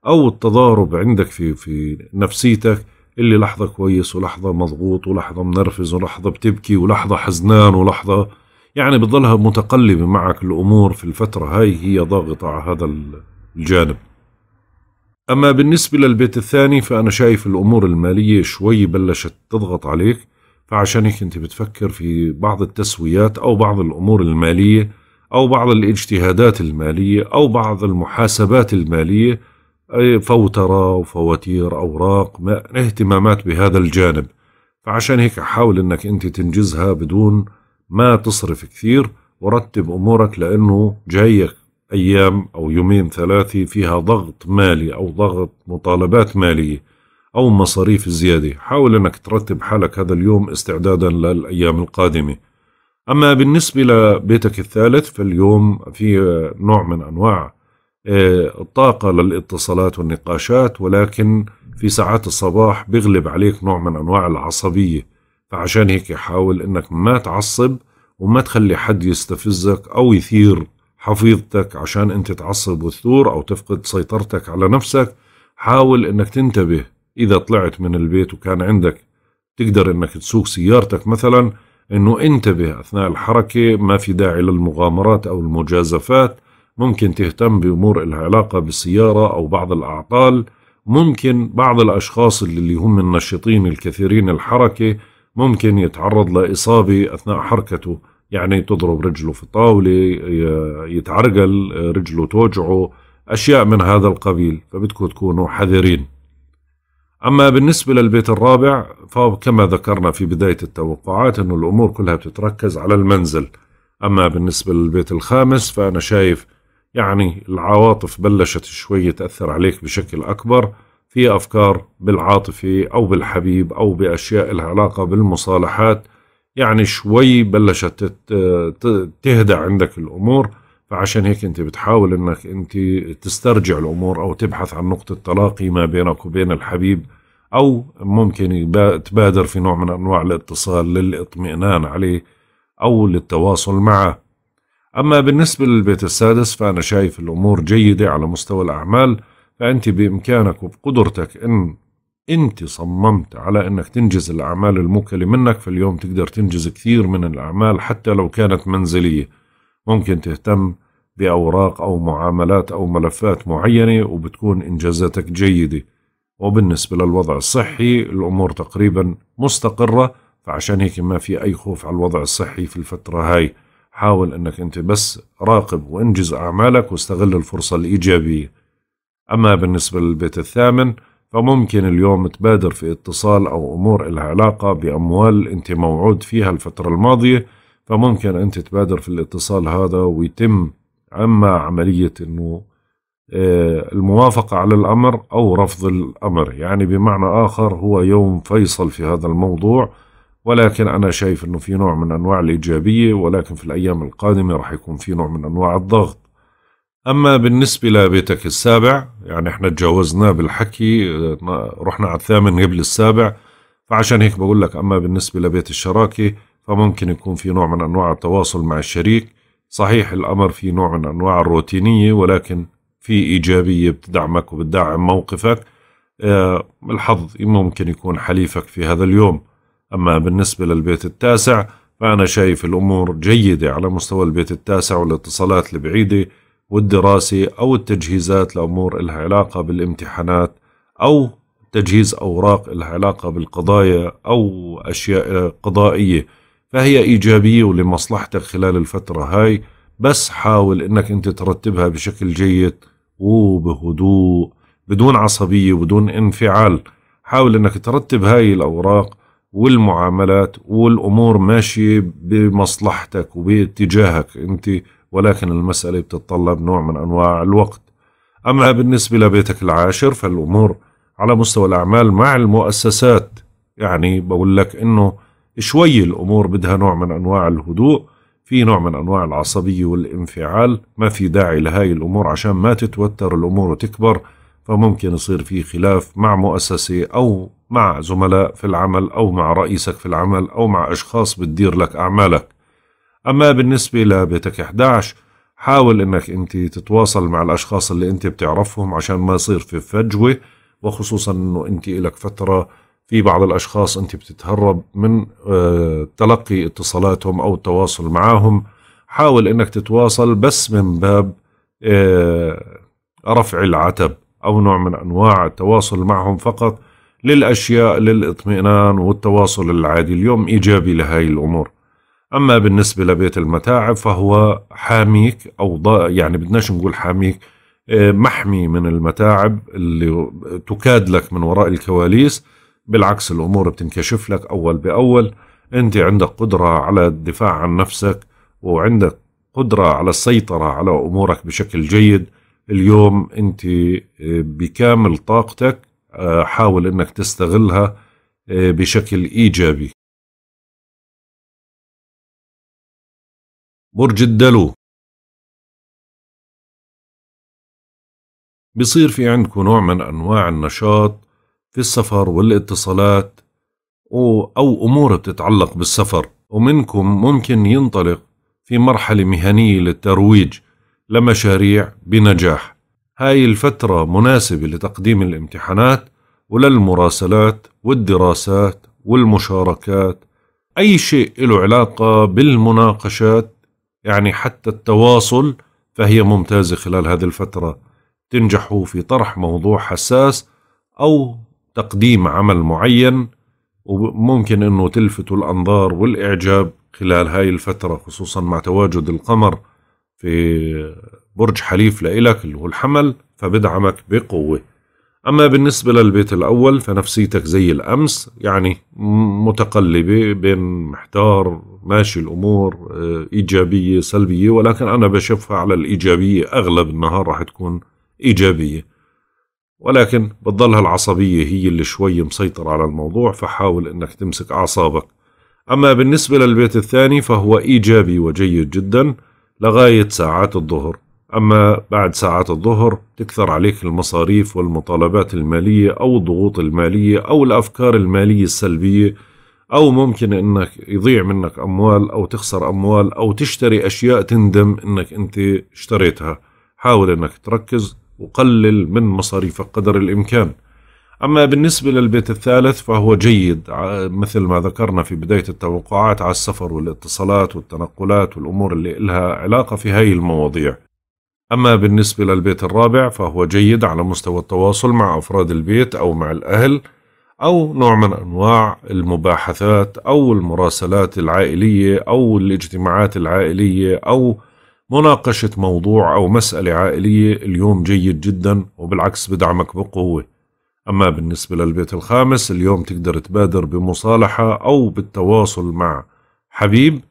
او التضارب عندك في في نفسيتك اللي لحظة كويس ولحظة مضغوط ولحظة منرفز ولحظة بتبكي ولحظة حزنان ولحظة يعني بتضلها متقلبة معك الأمور في الفترة هاي هي ضاغطة على هذا الجانب أما بالنسبة للبيت الثاني فأنا شايف الأمور المالية شوي بلشت تضغط عليك فعشان هيك أنت بتفكر في بعض التسويات أو بعض الأمور المالية أو بعض الاجتهادات المالية أو بعض المحاسبات المالية فوترة وفواتير أوراق اهتمامات بهذا الجانب فعشان هيك حاول أنك أنت تنجزها بدون ما تصرف كثير ورتب أمورك لأنه جايك أيام أو يومين ثلاثة فيها ضغط مالي أو ضغط مطالبات مالية أو مصاريف زيادة حاول أنك ترتب حالك هذا اليوم استعدادا للأيام القادمة أما بالنسبة لبيتك الثالث فاليوم في نوع من أنواع آه، الطاقة للاتصالات والنقاشات ولكن في ساعات الصباح بيغلب عليك نوع من أنواع العصبية فعشان هيك حاول أنك ما تعصب وما تخلي حد يستفزك أو يثير حفيظتك عشان انت تعصب وتثور او تفقد سيطرتك على نفسك حاول انك تنتبه اذا طلعت من البيت وكان عندك تقدر انك تسوق سيارتك مثلا انه انتبه اثناء الحركة ما في داعي للمغامرات او المجازفات ممكن تهتم بامور الها علاقة بالسيارة او بعض الاعطال ممكن بعض الاشخاص اللي هم النشطين الكثيرين الحركة ممكن يتعرض لاصابة اثناء حركته يعني تضرب رجله في طاولة يتعرقل رجله توجعه أشياء من هذا القبيل فبدكم تكونوا حذرين أما بالنسبة للبيت الرابع فكما ذكرنا في بداية التوقعات أنه الأمور كلها بتتركز على المنزل أما بالنسبة للبيت الخامس فأنا شايف يعني العواطف بلشت شوي تأثر عليك بشكل أكبر في أفكار بالعاطفة أو بالحبيب أو بأشياء العلاقة علاقة بالمصالحات يعني شوي بلشت تهدى عندك الأمور فعشان هيك أنت بتحاول أنك أنت تسترجع الأمور أو تبحث عن نقطة تلاقي ما بينك وبين الحبيب أو ممكن تبادر في نوع من أنواع الاتصال للاطمئنان عليه أو للتواصل معه أما بالنسبة للبيت السادس فأنا شايف الأمور جيدة على مستوى الأعمال فأنت بإمكانك وبقدرتك أن انت صممت على انك تنجز الاعمال الموكله منك فاليوم تقدر تنجز كثير من الاعمال حتى لو كانت منزليه ممكن تهتم باوراق او معاملات او ملفات معينه وبتكون انجازاتك جيده وبالنسبه للوضع الصحي الامور تقريبا مستقره فعشان هيك ما في اي خوف على الوضع الصحي في الفتره هاي حاول انك انت بس راقب وانجز اعمالك واستغل الفرصه الايجابيه اما بالنسبه للبيت الثامن فممكن اليوم تبادر في اتصال أو أمور لها علاقة بأموال أنت موعود فيها الفترة الماضية فممكن أنت تبادر في الاتصال هذا ويتم أما عملية أنه آه، الموافقة على الأمر أو رفض الأمر يعني بمعنى آخر هو يوم فيصل في هذا الموضوع ولكن أنا شايف أنه في نوع من أنواع الإيجابية ولكن في الأيام القادمة رح يكون في نوع من أنواع الضغط أما بالنسبة لبيتك السابع يعني احنا تجاوزناه بالحكي رحنا على الثامن قبل السابع فعشان هيك بقول لك أما بالنسبة لبيت الشراكة فممكن يكون في نوع من أنواع التواصل مع الشريك صحيح الأمر في نوع من أنواع الروتينية ولكن في إيجابية بتدعمك وبتدعم موقفك آه، الحظ ممكن يكون حليفك في هذا اليوم أما بالنسبة للبيت التاسع فأنا شايف الأمور جيدة على مستوى البيت التاسع والاتصالات البعيدة والدراسة أو التجهيزات لأمور إلها علاقة بالامتحانات أو تجهيز أوراق إلها علاقة بالقضايا أو أشياء قضائية فهي إيجابية ولمصلحتك خلال الفترة هاي بس حاول إنك أنت ترتبها بشكل جيد وبهدوء بدون عصبية وبدون انفعال حاول إنك ترتب هاي الأوراق والمعاملات والأمور ماشية بمصلحتك وباتجاهك أنت ولكن المسألة بتتطلب نوع من أنواع الوقت أما بالنسبة لبيتك العاشر فالأمور على مستوى الأعمال مع المؤسسات يعني بقول لك إنه شوي الأمور بدها نوع من أنواع الهدوء في نوع من أنواع العصبية والانفعال ما في داعي لهاي الأمور عشان ما تتوتر الأمور وتكبر فممكن يصير في خلاف مع مؤسسة أو مع زملاء في العمل أو مع رئيسك في العمل أو مع أشخاص بتدير لك أعمالك أما بالنسبة لبيتك 11 حاول أنك أنت تتواصل مع الأشخاص اللي أنت بتعرفهم عشان ما يصير في فجوة وخصوصا أنه أنت لك فترة في بعض الأشخاص أنت بتتهرب من آه، تلقي اتصالاتهم أو التواصل معهم حاول أنك تتواصل بس من باب آه، رفع العتب أو نوع من أنواع التواصل معهم فقط للأشياء للإطمئنان والتواصل العادي اليوم إيجابي لهاي الأمور أما بالنسبة لبيت المتاعب فهو حاميك أو يعني بدناش نقول حاميك آه، محمي من المتاعب اللي تكاد لك من وراء الكواليس بالعكس الأمور بتنكشف لك أول بأول أنت عندك قدرة على الدفاع عن نفسك وعندك قدرة على السيطرة على أمورك بشكل جيد اليوم أنت آه، بكامل طاقتك آه، حاول أنك تستغلها بشكل إيجابي برج الدلو بصير في عندكم نوع من أنواع النشاط في السفر والاتصالات أو أمور بتتعلق بالسفر ومنكم ممكن ينطلق في مرحلة مهنية للترويج لمشاريع بنجاح هاي الفترة مناسبة لتقديم الامتحانات وللمراسلات والدراسات والمشاركات أي شيء له علاقة بالمناقشات يعني حتى التواصل فهي ممتازة خلال هذه الفترة تنجحوا في طرح موضوع حساس أو تقديم عمل معين وممكن أنه تلفتوا الأنظار والإعجاب خلال هاي الفترة خصوصا مع تواجد القمر في برج حليف لإلك اللي هو الحمل فبدعمك بقوة أما بالنسبة للبيت الأول فنفسيتك زي الأمس يعني متقلبة بين محتار ماشي الأمور آه، إيجابية سلبية ولكن أنا بشوفها على الإيجابية أغلب النهار راح تكون إيجابية ولكن بتضلها العصبية هي اللي شوي مسيطر على الموضوع فحاول أنك تمسك أعصابك أما بالنسبة للبيت الثاني فهو إيجابي وجيد جدا لغاية ساعات الظهر أما بعد ساعات الظهر تكثر عليك المصاريف والمطالبات المالية أو الضغوط المالية أو الأفكار المالية السلبية أو ممكن أنك يضيع منك أموال أو تخسر أموال أو تشتري أشياء تندم أنك أنت اشتريتها حاول أنك تركز وقلل من مصاريفك قدر الإمكان أما بالنسبة للبيت الثالث فهو جيد مثل ما ذكرنا في بداية التوقعات على السفر والاتصالات والتنقلات والأمور اللي لها علاقة في هاي المواضيع أما بالنسبة للبيت الرابع فهو جيد على مستوى التواصل مع أفراد البيت أو مع الأهل أو نوع من أنواع المباحثات أو المراسلات العائلية أو الاجتماعات العائلية أو مناقشة موضوع أو مسألة عائلية اليوم جيد جدا وبالعكس بدعمك بقوة أما بالنسبة للبيت الخامس اليوم تقدر تبادر بمصالحة أو بالتواصل مع حبيب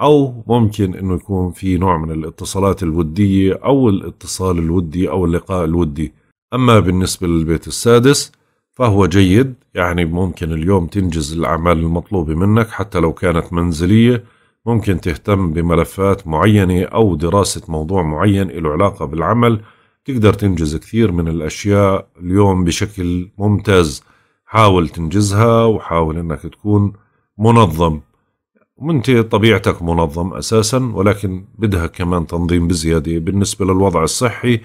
او ممكن انه يكون في نوع من الاتصالات الوديه او الاتصال الودي او اللقاء الودي اما بالنسبه للبيت السادس فهو جيد يعني ممكن اليوم تنجز الاعمال المطلوبه منك حتى لو كانت منزليه ممكن تهتم بملفات معينه او دراسه موضوع معين له علاقه بالعمل تقدر تنجز كثير من الاشياء اليوم بشكل ممتاز حاول تنجزها وحاول انك تكون منظم وانت طبيعتك منظم اساسا ولكن بدها كمان تنظيم بزياده بالنسبه للوضع الصحي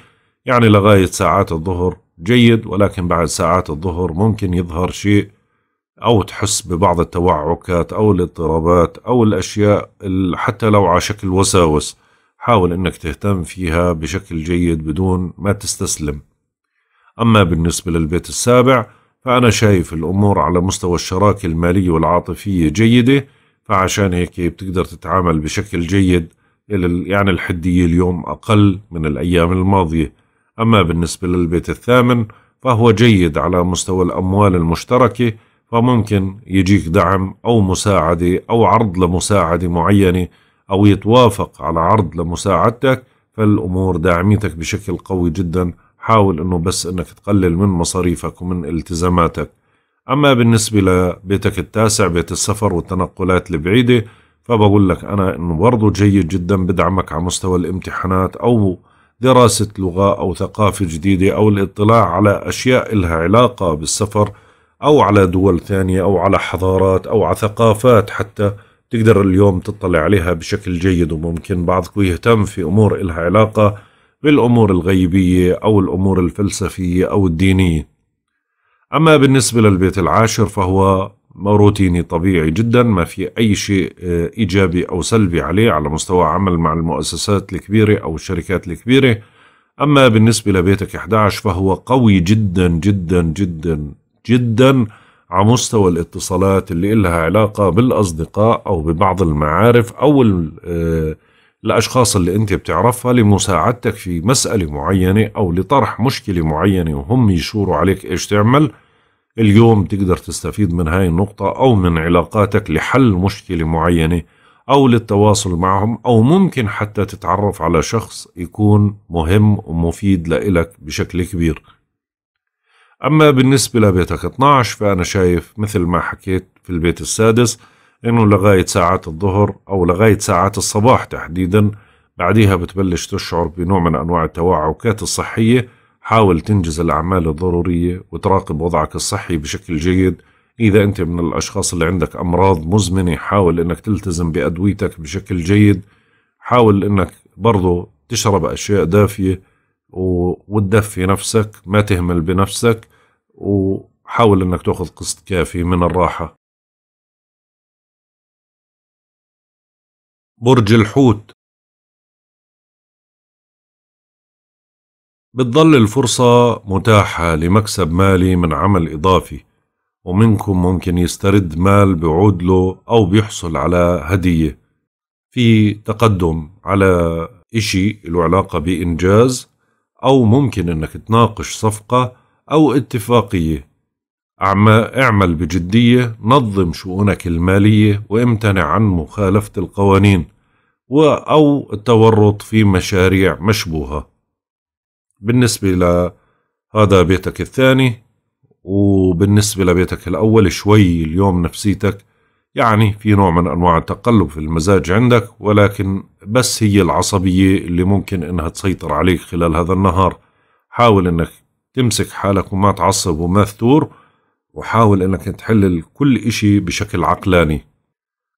يعني لغايه ساعات الظهر جيد ولكن بعد ساعات الظهر ممكن يظهر شيء او تحس ببعض التوعكات او الاضطرابات او الاشياء حتى لو على شكل وساوس حاول انك تهتم فيها بشكل جيد بدون ما تستسلم اما بالنسبه للبيت السابع فانا شايف الامور على مستوى الشراكه الماليه والعاطفيه جيده فعشان هيك بتقدر تتعامل بشكل جيد يعني الحدية اليوم أقل من الأيام الماضية أما بالنسبة للبيت الثامن فهو جيد على مستوى الأموال المشتركة فممكن يجيك دعم أو مساعدة أو عرض لمساعدة معينة أو يتوافق على عرض لمساعدتك فالأمور داعميتك بشكل قوي جدا حاول أنه بس أنك تقلل من مصاريفك ومن التزاماتك أما بالنسبة لبيتك التاسع بيت السفر والتنقلات البعيدة فبقول لك أنا إنه برضه جيد جدا بدعمك على مستوى الامتحانات أو دراسة لغة أو ثقافة جديدة أو الاطلاع على أشياء إلها علاقة بالسفر أو على دول ثانية أو على حضارات أو على ثقافات حتى تقدر اليوم تطلع عليها بشكل جيد وممكن بعضكم يهتم في أمور إلها علاقة بالأمور الغيبية أو الأمور الفلسفية أو الدينية أما بالنسبة للبيت العاشر فهو روتيني طبيعي جدا ما في أي شيء آه، إيجابي أو سلبي عليه على مستوى عمل مع المؤسسات الكبيرة أو الشركات الكبيرة أما بالنسبة لبيتك 11 فهو قوي جدا جدا جدا جدا على مستوى الاتصالات اللي إلها علاقة بالأصدقاء أو ببعض المعارف أو آه، الأشخاص اللي أنت بتعرفها لمساعدتك في مسألة معينة أو لطرح مشكلة معينة وهم يشوروا عليك إيش تعمل اليوم تقدر تستفيد من هاي النقطة أو من علاقاتك لحل مشكلة معينة أو للتواصل معهم أو ممكن حتى تتعرف على شخص يكون مهم ومفيد لإلك بشكل كبير أما بالنسبة لبيتك 12 فأنا شايف مثل ما حكيت في البيت السادس إنه لغاية ساعات الظهر أو لغاية ساعات الصباح تحديدا بعدها بتبلش تشعر بنوع من أنواع التوعكات الصحية حاول تنجز الأعمال الضرورية وتراقب وضعك الصحي بشكل جيد إذا أنت من الأشخاص اللي عندك أمراض مزمنة حاول أنك تلتزم بأدويتك بشكل جيد حاول أنك برضو تشرب أشياء دافية وتدفي نفسك ما تهمل بنفسك وحاول أنك تأخذ قسط كافي من الراحة برج الحوت بتظل الفرصة متاحة لمكسب مالي من عمل إضافي ومنكم ممكن يسترد مال بعود له أو بيحصل على هدية في تقدم على إشي له علاقة بإنجاز أو ممكن أنك تناقش صفقة أو اتفاقية اعمل بجدية نظم شؤونك المالية وامتنع عن مخالفة القوانين أو التورط في مشاريع مشبوهة بالنسبة لهذا بيتك الثاني وبالنسبة لبيتك الأول شوي اليوم نفسيتك يعني في نوع من أنواع التقلب في المزاج عندك ولكن بس هي العصبية اللي ممكن أنها تسيطر عليك خلال هذا النهار حاول أنك تمسك حالك وما تعصب وما تثور وحاول أنك تحلل كل إشي بشكل عقلاني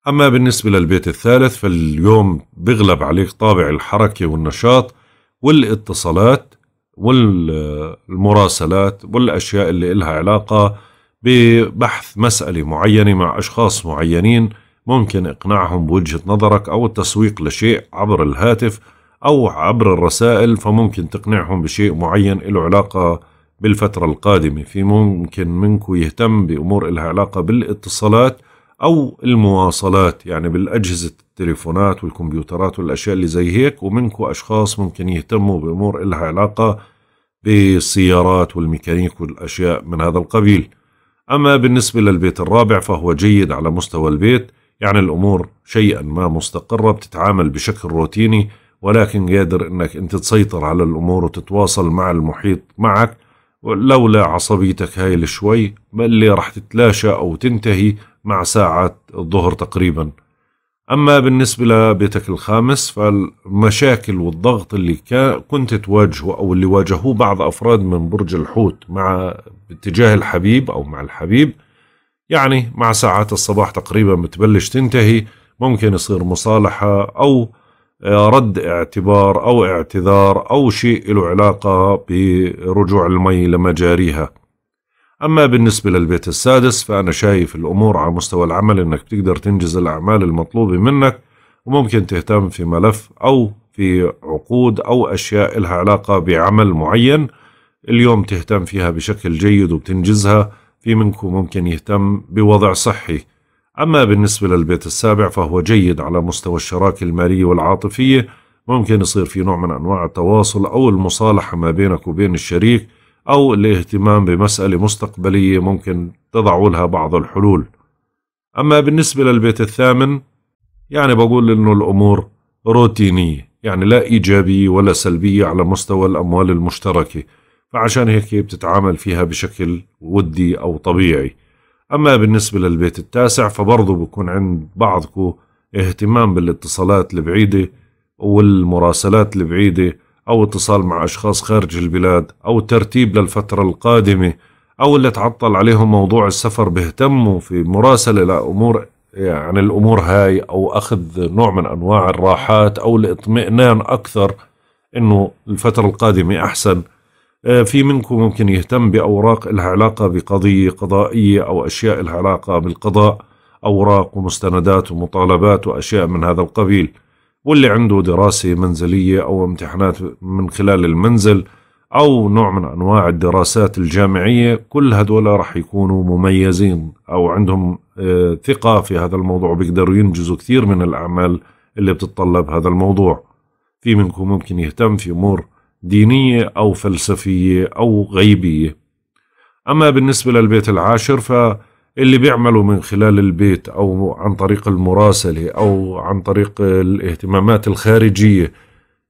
أما بالنسبة للبيت الثالث فاليوم بغلب عليك طابع الحركة والنشاط والاتصالات والمراسلات والأشياء اللي إلها علاقة ببحث مسألة معينة مع أشخاص معينين ممكن إقناعهم بوجهة نظرك أو التسويق لشيء عبر الهاتف أو عبر الرسائل فممكن تقنعهم بشيء معين له علاقة بالفترة القادمة في ممكن منكم يهتم بأمور إلها علاقة بالاتصالات أو المواصلات يعني بالأجهزة التليفونات والكمبيوترات والأشياء اللي زي هيك ومنكو أشخاص ممكن يهتموا بأمور إلها علاقة بالسيارات والميكانيك والأشياء من هذا القبيل أما بالنسبة للبيت الرابع فهو جيد على مستوى البيت يعني الأمور شيئا ما مستقرة بتتعامل بشكل روتيني ولكن قادر أنك أنت تسيطر على الأمور وتتواصل مع المحيط معك لولا عصبيتك هايل شوي اللي رح تتلاشى أو تنتهي مع ساعة الظهر تقريبا أما بالنسبة لبيتك الخامس فالمشاكل والضغط اللي كنت تواجهه أو اللي واجهوه بعض أفراد من برج الحوت مع اتجاه الحبيب أو مع الحبيب يعني مع ساعات الصباح تقريبا بتبلش تنتهي ممكن يصير مصالحة أو رد اعتبار أو اعتذار أو شيء له علاقة برجوع المي لمجاريها أما بالنسبة للبيت السادس فأنا شايف الأمور على مستوى العمل أنك تقدر تنجز الأعمال المطلوبة منك وممكن تهتم في ملف أو في عقود أو أشياء لها علاقة بعمل معين اليوم تهتم فيها بشكل جيد وبتنجزها في منكم ممكن يهتم بوضع صحي أما بالنسبة للبيت السابع فهو جيد على مستوى الشراكة المالية والعاطفية ممكن يصير في نوع من أنواع التواصل أو المصالحة ما بينك وبين الشريك أو الاهتمام بمسألة مستقبلية ممكن تضعوا لها بعض الحلول أما بالنسبة للبيت الثامن يعني بقول إنه الأمور روتينية يعني لا إيجابية ولا سلبية على مستوى الأموال المشتركة فعشان هيك بتتعامل فيها بشكل ودي أو طبيعي أما بالنسبة للبيت التاسع فبرضه بكون عند بعضكم اهتمام بالاتصالات البعيدة والمراسلات البعيدة أو اتصال مع أشخاص خارج البلاد أو ترتيب للفترة القادمة أو اللي تعطل عليهم موضوع السفر بيهتموا في مراسلة لأمور يعني الأمور هاي أو أخذ نوع من أنواع الراحات أو الاطمئنان أكثر إنه الفترة القادمة أحسن آه، في منكم ممكن يهتم بأوراق لها علاقة بقضية قضائية أو أشياء لها علاقة بالقضاء أوراق ومستندات ومطالبات وأشياء من هذا القبيل واللي عنده دراسة منزلية أو امتحانات من خلال المنزل أو نوع من أنواع الدراسات الجامعية كل هدول رح يكونوا مميزين أو عندهم آه، ثقة في هذا الموضوع بيقدروا ينجزوا كثير من الأعمال اللي بتتطلب هذا الموضوع في منكم ممكن يهتم في أمور دينية أو فلسفية أو غيبية أما بالنسبة للبيت العاشر فاللي بيعملوا من خلال البيت أو عن طريق المراسلة أو عن طريق الاهتمامات الخارجية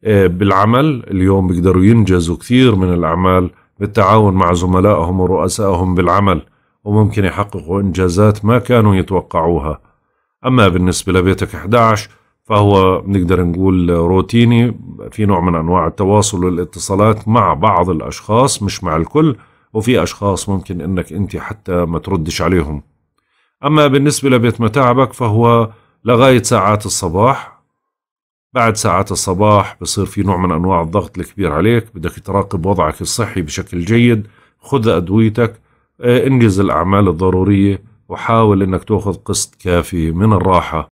آه، بالعمل اليوم بيقدروا ينجزوا كثير من الأعمال بالتعاون مع زملائهم ورؤسائهم بالعمل وممكن يحققوا إنجازات ما كانوا يتوقعوها أما بالنسبة لبيتك 11 فهو بنقدر نقول روتيني في نوع من انواع التواصل والاتصالات مع بعض الاشخاص مش مع الكل وفي اشخاص ممكن انك انت حتى ما تردش عليهم اما بالنسبه لبيت متاعبك فهو لغايه ساعات الصباح بعد ساعات الصباح بصير في نوع من انواع الضغط الكبير عليك بدك تراقب وضعك الصحي بشكل جيد خذ ادويتك آه، انجز الاعمال الضروريه وحاول انك تاخذ قسط كافي من الراحه